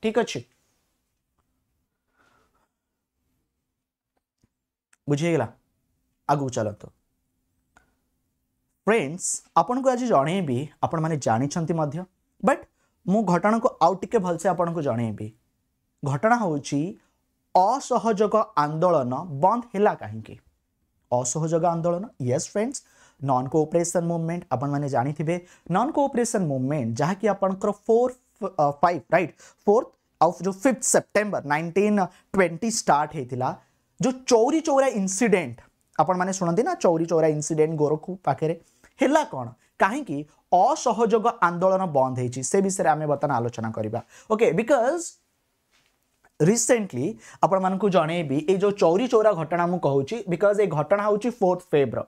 ठीक अच्छे बुझीगला आगु चलत फ्रेंड्स आपन को आज जन आपड़ मैंने बट घटना को आउ टे भलसे आपको जनइबी घटना हूँ असहजोग आंदोलन बंद है कहीं असहजोग आंदोलन ये फ्रेंड्स नन कोअपरेसन मुवमेंट आपने जानते नन कोअपरेसन मुवमेंट जहाँकि आपंकर फोर फाइव रईट फोर्थ आउ जो fifth September nineteen twenty start होता जो चौरी चौरा इनसीडेट आपंती ना चौरी चौरा इनसीडेट गोरखू पाखे है कौन कहीं असहयोग आंदोलन बंद हो विषय आम बर्तमान आलोचना करवा ओके बिकज रिसेंटली आपण मानक जो चौरी चौरा घटना मुझे कहूँ बिकज ये घटना हूँ फोर्थ फेब्र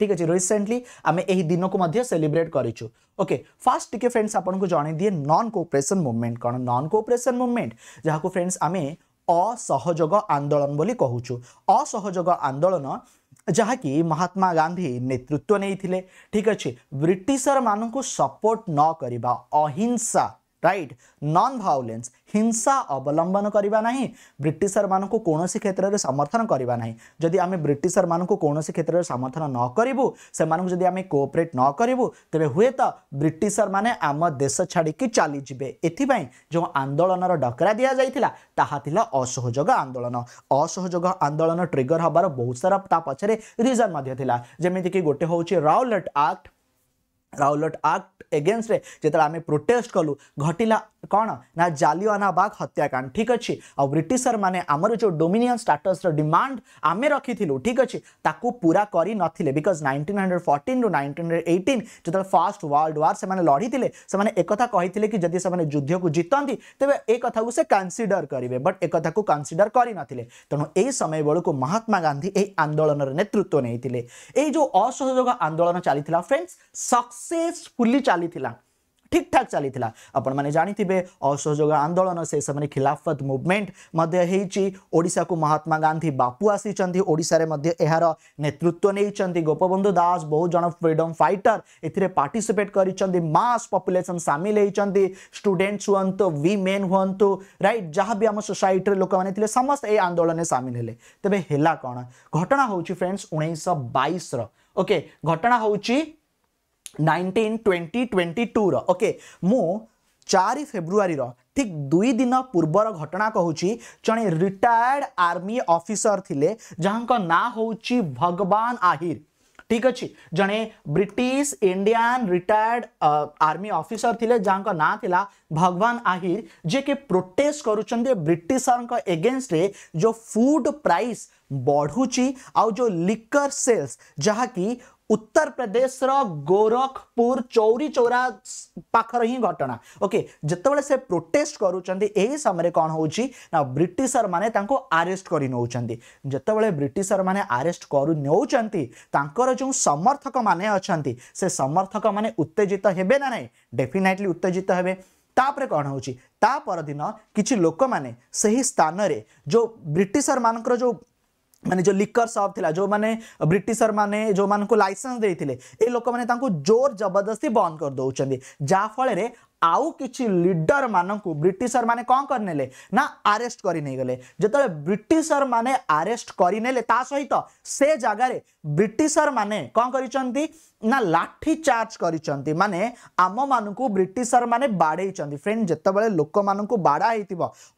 ठीक अच्छे रिसेंटली आम यही दिन को मध्य सेलिब्रेट करके okay, फास्ट टी फ्रेंड्स आपको जन दिए नन कोअपरेसन मुभमेंट कौन नन कोअपरेसन मुभमेंट जहाँ को फ्रेंड्स आम असहयोग आंदोलन कहूँ असहयोग आंदोलन ଯାହାକି ମହାତ୍ମା ଗାନ୍ଧୀ ନେତୃତ୍ୱ ନେଇଥିଲେ ଠିକ୍ ଅଛି ବ୍ରିଟିଶର ମାନଙ୍କୁ ସପୋର୍ଟ ନ କରିବା ଅହିଂସା राइट नन भाउलेन्स हिंसा अवलंबन करवा ना ब्रिटिशर मान को कौन क्षेत्र में समर्थन करवा ना जदि आम ब्रिटिशर मान को कौन क्षेत्र में समर्थन न करू से जदि आम कोअपरेट न करू तेरे हुए तो ब्रिटिशर मैंने आम देश छाड़ी चली जाए एथपाई जो आंदोलन डकरा दि जाइला ताला असहयोग आंदोलन असहयोग आंदोलन ट्रिगर हबार बहुत सारा पचर रिजन जमीक गोटे हूँ Rowlatt act Rowlatt act against जो आम प्रोटेस्ट कलु घटला कौन ना जालीवाना बाग हत्याकांड ठीक अच्छे आउ ब्रिटिशर मैंने आमर जो डोमिनियन स्टाटस डिमांड आम रखी थू ठीक अच्छे ताकि पूरा कर नथिले बिकज नाइंटीन हंड्रेड फोर्टन रू नाइंटीन हंड्रेड एट्टन जो फास्ट वर्ल्ड वार से लड़ी थे से एक कि जदि से युद्ध को जितती तेज एक कथक से कनसीडर करेंगे बट एक कनसीडर करें तेणु यही समय बेलू महात्मा गांधी यही आंदोलन नेतृत्व नहीं जो असहयोग आंदोलन चली फ्रेंड्स सक्स सक्सेसफुली ଚାଲିଥିଲା ଠିକ୍ ଠାକ୍ ଚାଲିଥିଲା ଆପଣମାନେ ଜାଣିଥିବେ ଅସହଯୋଗ ଆନ୍ଦୋଳନ ସେ ସମୟରେ ଖିଲାଫତ ମୁଭମେଣ୍ଟ ମଧ୍ୟ ହେଇଛି ଓଡ଼ିଶାକୁ ମହାତ୍ମା ଗାନ୍ଧୀ ବାପୁ ଆସିଛନ୍ତି ଓଡ଼ିଶାରେ ମଧ୍ୟ ଏହାର ନେତୃତ୍ୱ ନେଇଛନ୍ତି ଗୋପବନ୍ଧୁ ଦାସ ବହୁତ ଜଣ ଫ୍ରିଡମ୍ ଫାଇଟର ଏଥିରେ ପାର୍ଟିସିପେଟ୍ କରିଛନ୍ତି ମାସ୍ ପପୁଲେସନ୍ ସାମିଲ ହେଇଛନ୍ତି ଷ୍ଟୁଡେଣ୍ଟସ୍ ହୁଅନ୍ତୁ ୱିମେନ୍ ହୁଅନ୍ତୁ ରାଇଟ୍ ଯାହା ବି ଆମ ସୋସାଇଟିରେ ଲୋକମାନେ ଥିଲେ ସମସ୍ତେ ଏହି ଆନ୍ଦୋଳନରେ ସାମିଲ ହେଲେ ତେବେ ହେଲା କ'ଣ ଘଟଣା ହେଉଛି ଫ୍ରେଣ୍ଡସ୍ ଉଣେଇଶହ ବାଇଶର ଓକେ ଘଟଣା ହେଉଛି ट्वेंटी ट्वेंटी टूर चार फेब्रुआर ठीक दुई दिन पूर्वर घटना कहूँ जड़े रिटायर्ड आर्मी अफिसर थे जहाँ का ना हो भगवान आहिर ठीक अच्छे जड़े British Indian retired army officer थे जहाँ का ना थिला भगवान आहिर जे के प्रोटेस्ट कर ब्रिटिशर एगेन्स्ट जो फूड प्राइस बढ़ुची आज जो लिकर सेल्स जहाँकि उत्तर प्रदेश गोरखपुर चौरी चौरा पाखर ही घटना ओके जितेबाला से प्रोटेस्ट करुँच समय कौन हो ब्रिटिशर मैंने आरेस्ट करते नौते ब्रिटिशर मैंने आरेस्ट कर जो समर्थक मैंने अच्छा से समर्थक मैंने उत्तेजित हे ना ना डेफिनेटली उत्तेजित हे तापर कौन हो परदिन किसी लोक मैंने स्थान जो ब्रिटिशर मानकर जो मानने जो लिकर सब थी जो मैंने ब्रिटिशर मैंने जो मानक लाइसेंस देते ये लोक मैंने जोर जबरदस्ती बंद कर दौरान जहाँफल आउ कि लिडर मान ब्रिटिशर मैंने कौन करने ना आरेस्ट करनेगले जो ब्रिटिशर मैंने आरेस्ट करने सहित तो से जगार ब्रिटिशर मैंने कौन ना लाठी चार्ज कर माने आम मानक ब्रिटिशर मैंने बाड़े फ्रेंड जितेबाला लोक मानक बाड़ा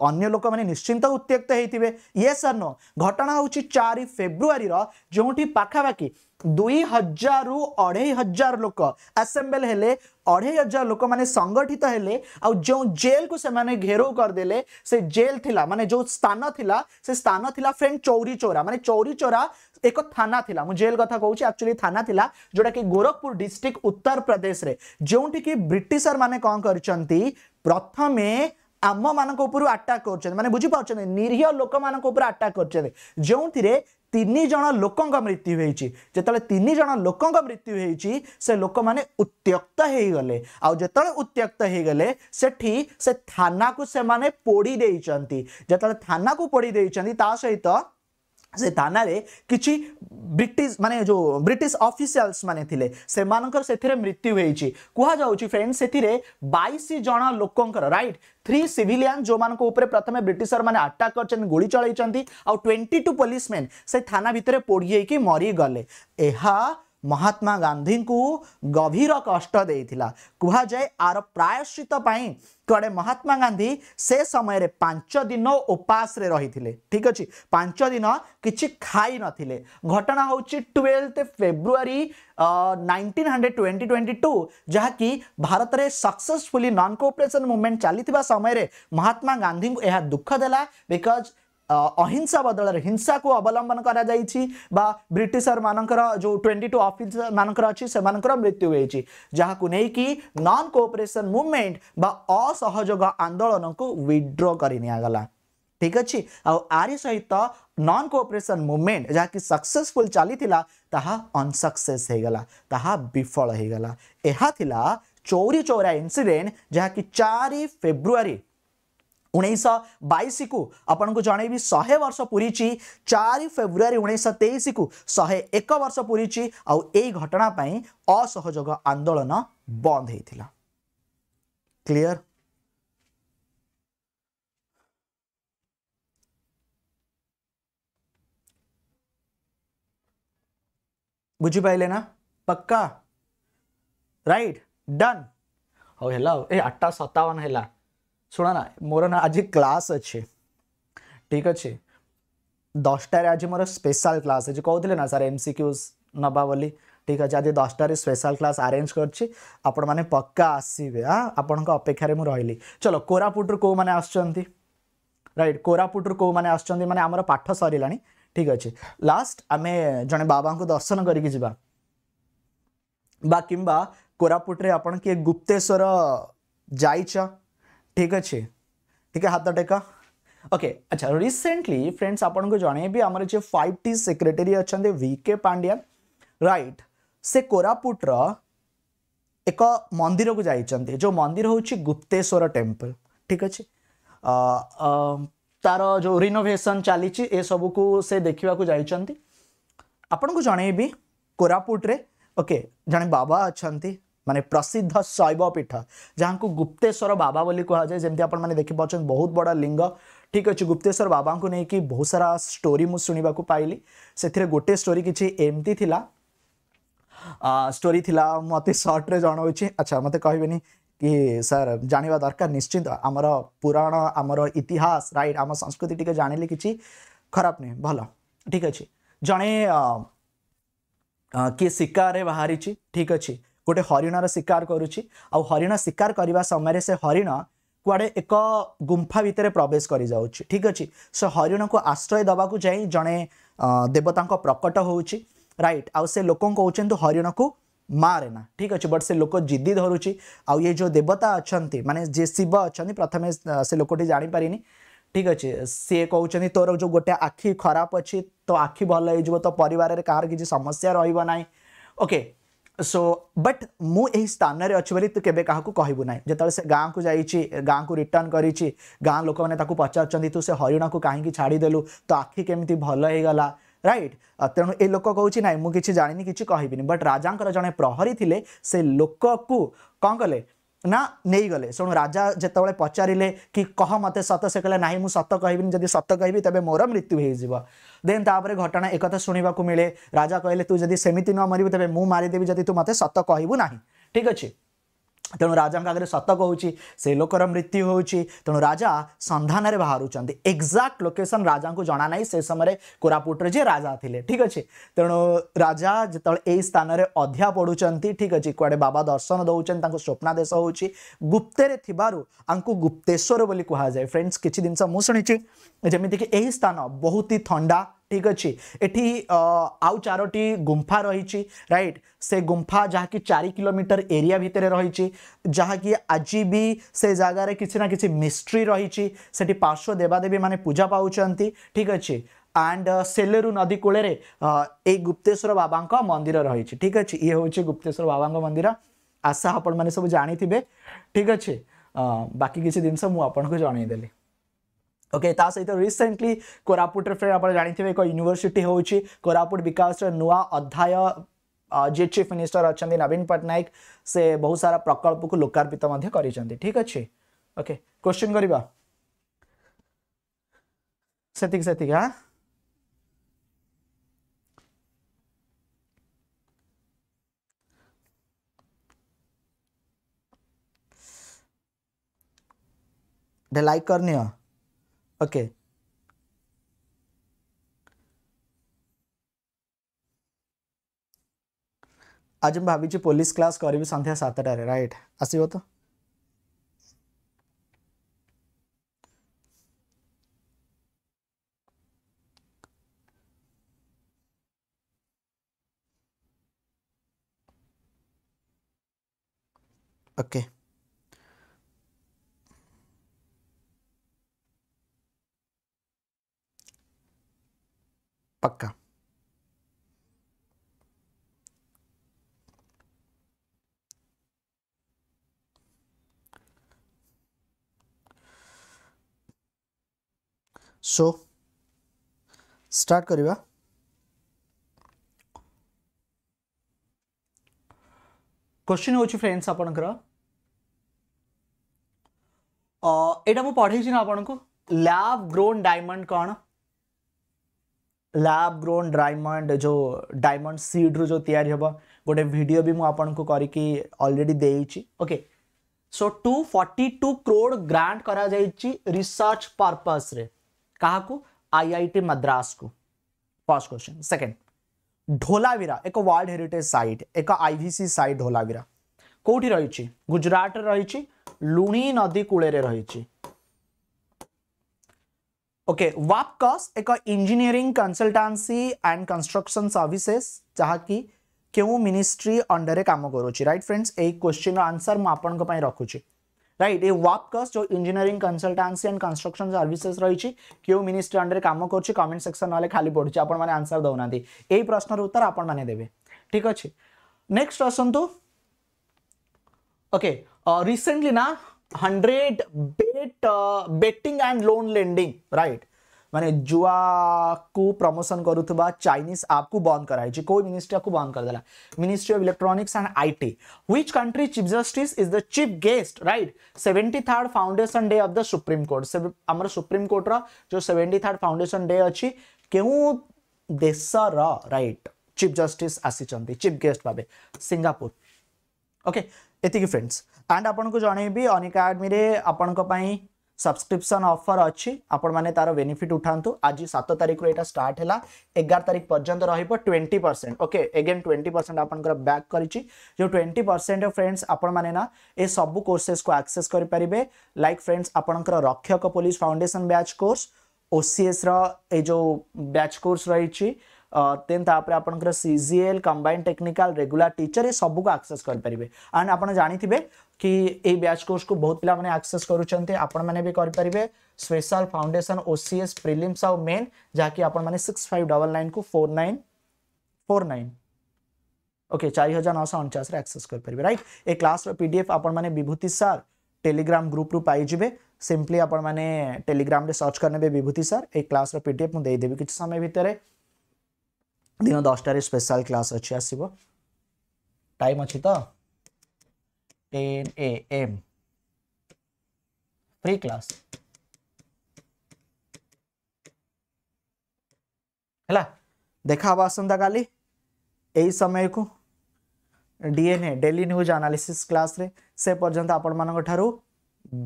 होन्य लोक मैंने निश्चिंत उत्त्यक्त होते ये सर नो घटना हूँ चार फेब्रुआरी जो पाखापाखि দুই হাজারু অঢ়াই হাজার লোক আসেম্বল হলে অঢ়াই হাজার লোক মানে সংগঠিত হলে আউ যে জেল কু সে ঘেরাও করেদেলে से जेल थिला माने जो स्थान थिला से स्थान थिला फ्रेंड चौरी चोरा माने चौरी चोरा एक थाना थिला मु जेल कथा कहूँ एक्चुअली थाना थिला जोड़ा कि गोरखपुर डिस्ट्रिक्ट उत्तर प्रदेश रे जो कि ब्रिटिशर मैंने कौन कर प्रथम आम मान आटाक कर बुझीपार निरीह लोक मान आटाक कर ତିନି ଜଣ ଲୋକଙ୍କ ମୃତ୍ୟୁ ହୋଇଛି ଯେତେବେଳେ ତିନି ଜଣ ଲୋକଙ୍କ ମୃତ୍ୟୁ ହୋଇଛି ସେ ଲୋକମାନେ ଉତ୍ତ୍ୟକ୍ତ ହୋଇଗଲେ ଆଉ ଯେତେବେଳେ ଉତ୍ତ୍ୟକ୍ତ ହୋଇଗଲେ ସେଠି ସେ ଥାନାକୁ ସେମାନେ ପୋଡ଼ି ଦେଇଛନ୍ତି ଯେତେବେଳେ ଥାନାକୁ ପୋଡ଼ି ଦେଇଛନ୍ତି ତା ସହିତ से थाना कि ब्रिटिश माने जो ब्रिटिश ऑफिशियल्स माने थिले से मानकर सेथिरे मृत्यु होई कुहा जाउची फ्रेंड्स सेथिरे 22 जण लोकंकर राइट थ्री सिविलियन जो मानको ऊपर प्रथमे ब्रिटिशर माने अटैक करचन गोली चलाई चंदी आ 22 पुलिसमैन से थाना भितरे पोड़ी के मरी गले एहा महात्मा गांधी को गभीर कष्ट कहुए आर प्रायश्चित कड़े महात्मा गांधी से समय रे पांच दिन उपास रही थे ठीक अच्छे पांच दिन कि खाई नथिले घटना हूँ twelfth February nineteen hundred twenty twenty two जहाँकि भारत में सक्सेसफुली नन कोअपरेसन मुमेंट चली महात्मा गांधी को यह दुख देला बिकज अहिंसा बदल हिंसा को अवलंबन कर ब्रिटिशर मानक जो ट्वेंटी टू अफिसर मानक अच्छी से मानक मृत्यु जहाँ कु नन कोअपरेसन मुभमेंट असहयोग आंदोलन को विड्रो कर ठीक अच्छे आरि सहित नन कोअपरेसन मुभमेंट जहाँ कि सक्सेसफुल चली अनसक्सेगला विफल हो यह चौरी चौरा इनसीडेट जहाँकि चार फेब्रुआरी उन्नीस बैश को आपन को जन शहे वर्ष पूरी चार फेब्रुआरी उन्नीस तेईस को शहे एक वर्ष पूरी आउ यही घटनापी असहजोग आंदोलन बंद होता क्लीयर बुझिपाले ना पक्का राइट डन हाउ हेलो ए आठटा सतावन है ଶୁଣ ନା ମୋର ନା ଆଜି କ୍ଲାସ୍ ଅଛି ଠିକ୍ ଅଛି ଦଶଟାରେ ଆଜି ମୋର ସ୍ପେଶାଲ୍ କ୍ଲାସ୍ ଅଛି କହୁଥିଲେ ନା ସାର୍ ଏମ୍ ସି କ୍ୟୁଜ୍ ନେବା ବୋଲି ଠିକ୍ ଅଛି ଆଜି ଦଶଟାରେ ସ୍ପେଶାଲ୍ କ୍ଲାସ୍ ଆରେଞ୍ଜ କରିଛି ଆପଣମାନେ ପକ୍କା ଆସିବେ ହଁ ଆପଣଙ୍କ ଅପେକ୍ଷାରେ ମୁଁ ରହିଲି ଚଲୋ କୋରାପୁଟରୁ କେଉଁମାନେ ଆସୁଛନ୍ତି ରାଇଟ୍ କୋରାପୁଟରୁ କେଉଁମାନେ ଆସୁଛନ୍ତି ମାନେ ଆମର ପାଠ ସରିଲାଣି ଠିକ୍ ଅଛି ଲାଷ୍ଟ ଆମେ ଜଣେ ବାବାଙ୍କୁ ଦର୍ଶନ କରିକି ଯିବା ବା କିମ୍ବା କୋରାପୁଟରେ ଆପଣ କିଏ ଗୁପ୍ତେଶ୍ୱର ଯାଇଛ ठीक अच्छे ठीक है हाथ टेका ओके okay, अच्छा रिसेंटली फ्रेंड्स आप जन आम जो फाइव टी सेक्रेटरी अच्छा विके पांड्या रईट से कोरापुटर एक मंदिर को जाइंट जो मंदिर हूँ गुप्तेश्वर टेम्पल ठीक अच्छे तार जो रिनोभेसन चली सब कुछ देखा जापण को जनइबी कोरापुट ओके okay, जन बाबा अच्छा माने प्रसिद्ध शैवपीठ जहाँ को गुप्तेश्वर बाबा बोली कहुए जमी आपने देखिपुट बहुत बड़ा लिंग ठीक अच्छे गुप्तेश्वर बाबा को नहीं कि बहुत सारा स्टोरी मुझे शुणा पाइली से गोटे स्टोरी किसी एमती थी आ, स्टोरी थी मत सर्ट्रे जनावे अच्छा मत कह कि सर जानवा दरकार निश्चिंत आमर पुराण आमर इतिहास रईट आम संस्कृति टी जान ली कि खराब नहीं भल ठीक अच्छे जड़े किए शिकारे बाहरी ठीक अच्छे ଗୋଟେ ହରିଣର ଶିକାର କରୁଛି ଆଉ ହରିଣ ଶିକାର କରିବା ସମୟରେ ସେ ହରିଣ କୁଆଡ଼େ ଏକ ଗୁମ୍ଫା ଭିତରେ ପ୍ରବେଶ କରିଯାଉଛି ଠିକ୍ ଅଛି ସେ ହରିଣକୁ ଆଶ୍ରୟ ଦେବାକୁ ଯାଇ ଜଣେ ଦେବତାଙ୍କ ପ୍ରକଟ ହେଉଛି ରାଇଟ୍ ଆଉ ସେ ଲୋକଙ୍କୁ କହୁଛନ୍ତି ହରିଣକୁ ମାରେନା ଠିକ୍ ଅଛି ବଟ୍ ସେ ଲୋକ ଜିଦି ଧରୁଛି ଆଉ ଇଏ ଯେଉଁ ଦେବତା ଅଛନ୍ତି ମାନେ ଯିଏ ଶିବ ଅଛନ୍ତି ପ୍ରଥମେ ସେ ଲୋକଟି ଜାଣିପାରିନି ଠିକ୍ ଅଛି ସିଏ କହୁଛନ୍ତି ତୋର ଯେଉଁ ଗୋଟେ ଆଖି ଖରାପ ଅଛି ତୋ ଆଖି ଭଲ ହେଇଯିବ ତୋ ପରିବାରରେ କାହାର କିଛି ସମସ୍ୟା ରହିବ ନାହିଁ ଓକେ सो बट मुझ स्थान अच्छी तू के कहबू ना जो गाँव को जाइए गाँ को रिटर्न कर गाँ लोक मैंने पचार तू से हरिण को कहीं देलु तो आखि के भल होगा रईट तेणु ये लोक कहे ना मुझे जानी किसी कहबिनी बट राजा जड़े प्रहरी थे से लोक को कौन कले ନା ନେଇଗଲେ ଶୁଣୁ ରାଜା ଯେତେବେଳେ ପଚାରିଲେ କି କହ ମୋତେ ସତ ସେ କହିଲେ ନାହିଁ ମୁଁ ସତ କହିବିନି ଯଦି ସତ କହିବି ତେବେ ମୋର ମୃତ୍ୟୁ ହେଇଯିବ ଦେନ୍ ତାପରେ ଘଟଣା ଏକଥା ଶୁଣିବାକୁ ମିଳେ ରାଜା କହିଲେ ତୁ ଯଦି ସେମିତି ନ ମରିବୁ ତେବେ ମୁଁ ମାରିଦେବି ଯଦି ତୁ ମୋତେ ସତ କହିବୁ ନାହିଁ ଠିକ୍ ଅଛି ତେଣୁ ରାଜାଙ୍କ ଆଗରେ ସତ କହୁଛି ସେ ଲୋକର ମୃତ୍ୟୁ ହେଉଛି ତେଣୁ ରାଜା ସନ୍ଧାନରେ ବାହାରୁଛନ୍ତି ଏକ୍ଜାକ୍ଟ ଲୋକେସନ୍ ରାଜାଙ୍କୁ ଜଣା ନାହିଁ ସେ ସମୟରେ କୋରାପୁଟରେ ଯେ ରାଜା ଥିଲେ ଠିକ୍ ଅଛି ତେଣୁ ରାଜା ଯେତେବେଳେ ଏଇ ସ୍ଥାନରେ ଅଧ୍ୟା ପଢ଼ୁଛନ୍ତି ଠିକ୍ ଅଛି କୁଆଡ଼େ ବାବା ଦର୍ଶନ ଦେଉଛନ୍ତି ତାଙ୍କୁ ସ୍ୱପ୍ନାଦେଶ ହେଉଛି ଗୁପ୍ତରେ ଥିବାରୁ ଆଙ୍କୁ ଗୁପ୍ତେଶ୍ୱର ବୋଲି କୁହାଯାଏ ଫ୍ରେଣ୍ଡସ୍ କିଛି ଜିନିଷ ମୁଁ ଶୁଣିଛି ଯେମିତିକି ଏହି ସ୍ଥାନ ବହୁତ ହି ଥଣ୍ଡା ঠিক ଅଛି ଏଠି ଆଉ ଚାରୋଟି ଗୁମ୍ଫା ରହିଛି ରାଇଟ୍ ସେ ଗୁମ୍ଫା ଯାହାକି ଚାରି କିଲୋମିଟର ଏରିଆ ଭିତରେ ରହିଛି ଯାହାକି ଆଜି ବି ସେ ଜାଗାରେ କିଛି ନା କିଛି ମିଷ୍ଟ୍ରି ରହିଛି ସେଠି ପାର୍ଶ୍ୱ ଦେବାଦେବୀମାନେ ପୂଜା ପାଉଛନ୍ତି ଠିକ୍ ଅଛି ଆଣ୍ଡ ସେଲେରୁ ନଦୀ କୂଳରେ ଏଇ ଗୁପ୍ତେଶ୍ୱର ବାବାଙ୍କ ମନ୍ଦିର ରହିଛି ଠିକ୍ ଅଛି ଇଏ ହେଉଛି ଗୁପ୍ତେଶ୍ୱର ବାବାଙ୍କ ମନ୍ଦିର ଆଶା ଆପଣମାନେ ସବୁ ଜାଣିଥିବେ ଠିକ୍ ଅଛି ବାକି କିଛି ଜିନିଷ ମୁଁ ଆପଣଙ୍କୁ ଜଣାଇଦେଲି ओके okay, सहित तो रिसेंटली कोरापुट फ्रेंड आप जानते एक यूनिवर्सीटी कोरापुट विकास नुआ अध्याय जे चिफ मिनिस्टर अच्छा नवीन पट्टनायक से बहुत सारा प्रकल्प को लोकार्पित कर ठीक अच्छे ओके क्वेश्चन करवा लाइक करनी है Okay. आज मु भावी पुलिस क्लास करी सन्ध्या सातटार रईट आसो तो ओके okay. पक्का सो स्टार्ट करिबा क्वेश्चन होची फ्रेंड्स आपणकर एटा मु पढेछि ना को लैब ग्रोन डायमंड कोन लैब ग्रोन डायमंड जो डायमंड सीड रु जो या हे गोटे भिड भी मुझे करके already okay so two forty two crore grant कर रिसर्च पर्पस रे क्या टी मद्रास को फर्स्ट क्वेश्चन सेकेंड ढोलावीरा एक वर्ल्ड हेरिटेज साइट एक आईवीसी साइट ढोलावीरा कौटी रही गुजराट रही लुणी नदी कूल रही ओके वापकॉस एक engineering consultancy and construction services जहाँकि क्यों मिनिस्ट्री अंडर कम करुच्ची रईट फ्रेंड्स यही क्वेश्चन आंसर मुझे रखुच्छी रईट ये वापकस जो engineering consultancy and construction services रही क्यों मिनिस्ट्री अंडर कम कर सेक्शन ना खाली पड़ू आप आंसर दौना यही प्रश्नर उत्तर आपण मैंने ठीक अच्छे नेक्स्ट आसतु ओके रिसेंटली ना hundred bet betting and loan lending right माने जुआ को प्रमोशन करुवा चाइनीज आप को बंद कराई कोई मिनिस्ट्री को बंद करदेला ministry of electronics and IT which country chief justice is the chief guest right seventy third foundation day of the supreme court आम सुप्रीम कोर्ट रो जो सेवेन्टी थर्ड फाउंडेशन डे अच्छी क्यों देशर राइट जस्टिस आसी चीफ गेस्ट भाव Singapore okay ଏତିକି friends and ଆପଣଙ୍କୁ ଜଣେଇବି ଅନିକା ଆକାଡେମୀରେ ଆପଣଙ୍କ ପାଇଁ ସବସ୍କ୍ରିପସନ୍ ଅଫର୍ ଅଛି ଆପଣମାନେ ତାର ବେନିଫିଟ୍ ଉଠାନ୍ତୁ ଆଜି ସାତ ତାରିଖରୁ ଏଇଟା ଷ୍ଟାର୍ଟ ହେଲା ଏଗାର ତାରିଖ ପର୍ଯ୍ୟନ୍ତ ରହିବ twenty percent okay again twenty percent ଆପଣଙ୍କର ବ୍ୟାକ୍ କରିଛି ଯେଉଁ ଟ୍ୱେଣ୍ଟି ପରସେଣ୍ଟ ଫ୍ରେଣ୍ଡସ୍ ଆପଣମାନେ ନା ଏ ସବୁ କୋର୍ସେସ୍କୁ ଆକ୍ସେସ୍ କରିପାରିବେ ଲାଇକ୍ ଫ୍ରେଣ୍ଡସ୍ ଆପଣଙ୍କର Rakshak police foundation batch course ଓସିଏସ୍ର ଏଇ ଯେଉଁ ବ୍ୟାଚ୍ କୋର୍ସ ରହିଛି देन आपर C G L combined technical regular teacher ये सब कुछ आक्सेस करेंगे एंड आप जानते कि ये ब्याच कोर्स को बहुत पे आक्सेस करेंगे special foundation O C S prelims आउ मेन जहाँकि आपस फाइव डबल नाइन को four nine four nine okay चार हजार नौश अणचाश आक्सेस करेंगे a class P D F आपने विभूति सार टेलीग्राम ग्रुप रु पाइबे सिंपली आपने टेलीग्राम सर्च करने Vibhuti sir a class P D F मुझे किसी समय भितर दिन दसटार स्पेशल क्लास अच्छे आस टाइम अच्छी तो ten A M free class है देखा आसंता का समय को DNA daily news analysis class रे से पर्यटन आपण मान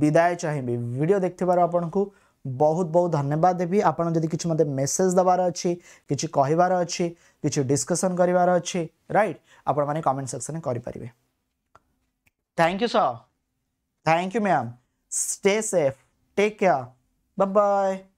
विदाय चाहिए वीडियो देखिए आपन को ବହୁତ ବହୁତ ଧନ୍ୟବାଦ ଦେବି ଆପଣ ଯଦି କିଛି ମୋତେ ମେସେଜ୍ ଦେବାର ଅଛି କିଛି କହିବାର ଅଛି କିଛି ଡିସ୍କସନ୍ କରିବାର ଅଛି ରାଇଟ୍ ଆପଣମାନେ କମେଣ୍ଟ ସେକ୍ସନ୍ରେ କରିପାରିବେ thank you sir thank you ma'am stay safe take care bye